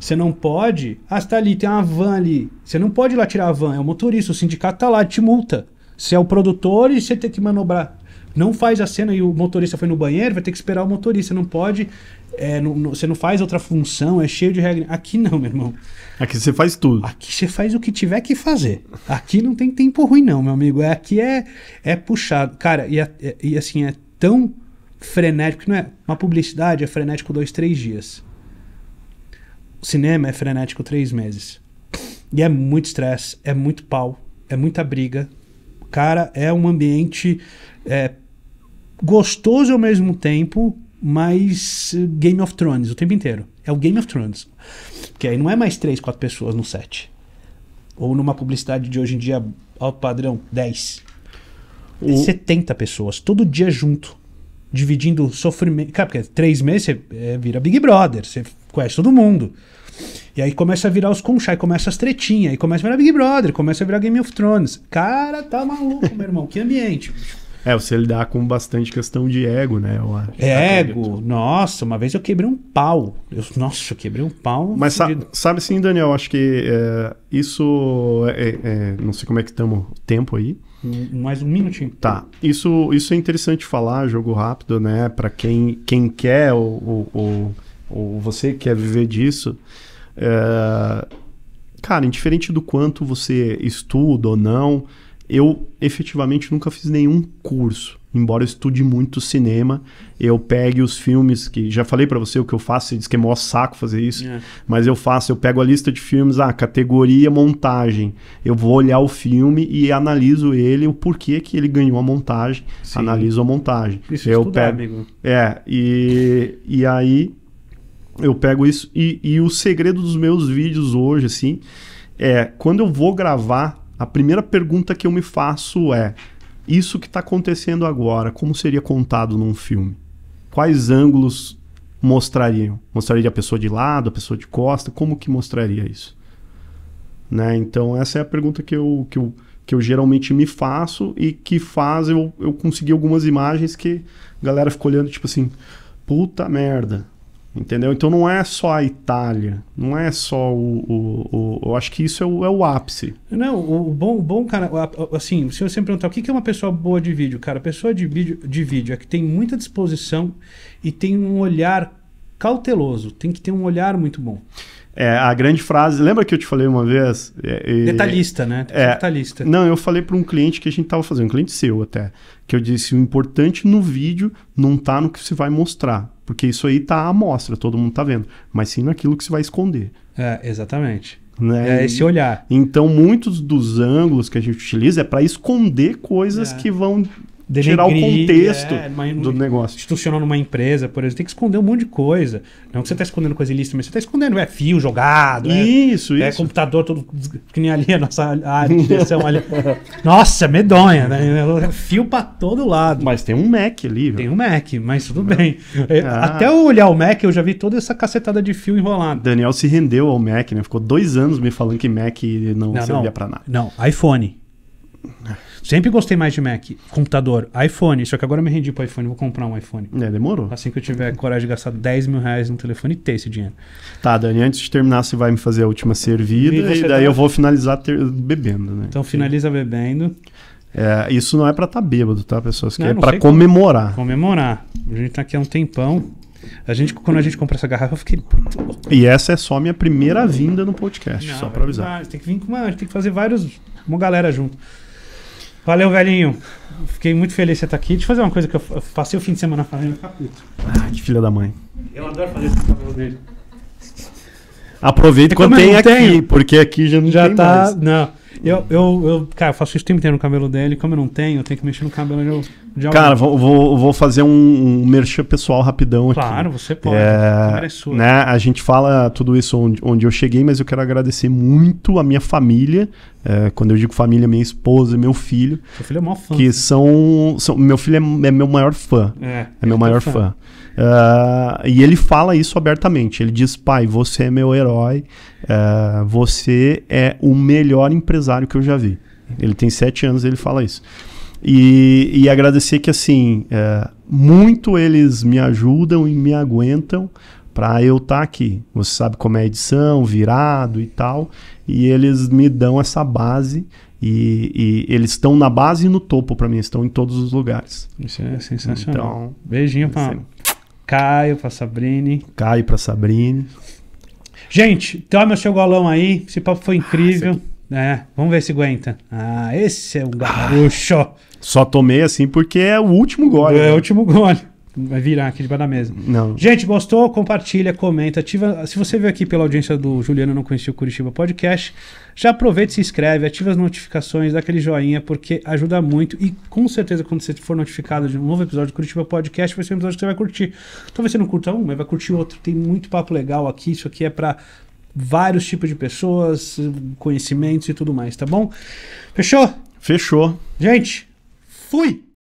Speaker 1: Você não pode. Ah, você tá ali, tem uma van ali. Você não pode ir lá tirar a van, é o motorista. O sindicato tá lá, te multa. Você é o produtor e você tem que manobrar. Não faz a cena e o motorista foi no banheiro, vai ter que esperar o motorista. Não pode. É, não, não, você não faz outra função, é cheio de regra. Aqui não, meu irmão. Aqui você faz tudo. Aqui você faz o que tiver que fazer. Aqui não tem tempo ruim, não, meu amigo. É, aqui é, é puxado. Cara, e, é, é, e assim, é tão frenético, não é uma publicidade é frenético dois, três dias. O cinema é frenético três meses. E é muito estresse, é muito pau, é muita briga. Cara, é um ambiente é, gostoso ao mesmo tempo, mas eh, Game of Thrones o tempo inteiro. É o Game of Thrones. Porque aí não é mais três, quatro pessoas no set. Ou numa publicidade de hoje em dia, alto padrão, 10. O... 70 é pessoas, todo dia junto dividindo sofrimento. Cara, porque três meses você é, vira Big Brother, você conhece todo mundo. E aí começa a virar os conchai, começa as tretinhas, aí começa a virar Big Brother, começa a virar Game of Thrones. Cara, tá maluco,
Speaker 2: meu irmão, que ambiente, É, você lidar com bastante questão de ego, né? Eu acho. É, ego, nossa, uma vez eu quebrei um pau. Eu, nossa, eu quebrei um pau. Mas sa sabe sim, Daniel, acho que é, isso. É, é, não sei como é que estamos o tempo aí.
Speaker 1: Mais um minutinho.
Speaker 2: Tá. Isso, isso é interessante falar, jogo rápido, né? Para quem, quem quer ou, ou, ou, você quer viver disso. É... Cara, indiferente do quanto você estuda ou não, eu efetivamente nunca fiz nenhum curso embora eu estude muito cinema, eu pegue os filmes que já falei para você o que eu faço, você diz que é mó saco fazer isso, é. mas eu faço, eu pego a lista de filmes, a ah, categoria montagem. Eu vou olhar o filme e analiso ele, o porquê que ele ganhou a montagem, Sim. analiso a montagem. Isso é eu estudar, pego, amigo. É, e e aí eu pego isso e, e o segredo dos meus vídeos hoje assim, é quando eu vou gravar a primeira pergunta que eu me faço é: isso que está acontecendo agora, como seria contado num filme? Quais ângulos mostrariam? Mostraria a pessoa de lado, a pessoa de costa? Como que mostraria isso? Né? Então, essa é a pergunta que eu, que eu, que eu geralmente me faço e que faz eu, eu conseguir algumas imagens que a galera ficou olhando, tipo assim, puta merda. Entendeu? Então não é só a Itália, não é só o. o, o eu acho que isso é o, é o ápice.
Speaker 1: Não, o, o bom, bom cara, assim, se você me perguntar o que é uma pessoa boa de vídeo, cara, pessoa de vídeo, de vídeo é que tem muita disposição e tem um olhar
Speaker 2: cauteloso, tem que ter um olhar muito bom. É, a grande frase, lembra que eu te falei uma vez? É, detalhista, né? É, detalhista. Não, eu falei para um cliente que a gente estava fazendo, um cliente seu até, que eu disse: o importante no vídeo não tá no que você vai mostrar, porque isso aí tá à mostra, todo mundo tá vendo, mas sim naquilo que você vai esconder.
Speaker 1: É, exatamente.
Speaker 2: Né? É esse olhar. Então, muitos dos ângulos que a gente utiliza é para esconder coisas é. que vão Denegrir, tirar o contexto é, uma, do negócio.
Speaker 1: Institucional numa empresa, por exemplo, tem que esconder um monte de coisa. Não que você está escondendo coisa ilícita, mas você está escondendo é fio jogado. É- isso, é, isso. É computador todo que nem ali a nossa área de direção ali. nossa, medonha, né? É fio para todo lado. Mas tem um Mac ali. Viu? Tem um Mac, mas tudo bem. É, ah. Até eu olhar o Mac, eu já vi toda essa
Speaker 2: cacetada de fio enrolado. Daniel se rendeu ao Mac, né? Ficou dois anos me falando que Mac
Speaker 1: não, não servia para nada. Não, iPhone. Sempre gostei mais de Mac. Computador, iPhone. Só que agora eu me rendi pro iPhone, vou comprar um iPhone. É, demorou. Assim que eu tiver coragem de gastar 10 mil reais no telefone e ter esse dinheiro.
Speaker 2: Tá, Dani, antes de terminar, você vai me fazer a última servida e, daí tá- eu vou finalizar ter... bebendo, né? Então finaliza
Speaker 1: bebendo.
Speaker 2: É, isso não é para estar tá bêbado, tá, pessoas? Que não, é para comemorar.
Speaker 1: Comemorar. A gente tá aqui há um tempão.
Speaker 2: A gente, quando a gente
Speaker 1: compra essa garrafa, eu fiquei.
Speaker 2: E essa é só minha primeira vinda no podcast, não, só para avisar.
Speaker 1: Tem que vir com uma, tem que fazer vários, uma galera junto. Valeu, velhinho. Fiquei muito feliz de você estar aqui. Deixa eu fazer uma coisa que eu passei o fim de semana fazendo capítulo.
Speaker 2: Ah, que filha da mãe. Eu adoro fazer esse cabelo dele. Aproveita quando tem aqui, tenho. porque aqui já não já tem tá. Mais.
Speaker 1: Não. Eu, eu, eu, cara, eu faço isso o tempo inteiro no cabelo dele. Como eu não tenho, eu tenho que mexer no cabelo de, de alguém. Cara, vou,
Speaker 2: vou, vou fazer um, um merchan pessoal rapidão aqui. Claro, você pode. É, é né, a gente fala tudo isso onde, onde eu cheguei, mas eu quero agradecer muito a minha família. É, quando eu digo família, minha esposa, meu filho. Meu filho é maior fã. Que né? são, são. Meu filho é, é meu maior fã. É, é meu é maior fã. fã. Ah, e ele fala isso abertamente. Ele diz: Pai, você é meu herói, uh, você é o melhor empresário que eu já vi. Ele tem sete anos ele fala isso. E, e agradecer que, assim, uh, muito eles me ajudam e me aguentam para eu estar tá aqui. Você sabe como é a edição, virado e tal. E eles me dão essa base e, e, eles estão na base e no topo para mim, estão em todos os lugares. Isso é sensacional. Então,
Speaker 1: beijinho é para Caio, pra Sabrine.
Speaker 2: Caio pra Sabrine.
Speaker 1: Gente, toma o seu golão aí. Esse papo foi ah, incrível. Ah, é, vamos ver se aguenta. Ah, esse é um ah.
Speaker 2: gaúcho. Ah, só tomei assim porque é o último gole. É né? o último gole. Vai
Speaker 1: virar aqui debaixo da
Speaker 2: mesa. Não.
Speaker 1: Gente, gostou? Compartilha, comenta, ativa. Se você veio aqui pela audiência do Juliano Não Conhecia o Curitiba Podcast, já aproveita, se inscreve, ativa as notificações, dá aquele joinha, porque ajuda muito. E com certeza, quando você for notificado de um novo episódio do Curitiba Podcast, vai ser um episódio que você vai curtir. Talvez então, você não curta um, mas vai curtir outro. Tem muito papo legal aqui. Isso aqui é para vários tipos de pessoas, conhecimentos e tudo mais, tá bom? Fechou? Fechou. Gente, fui!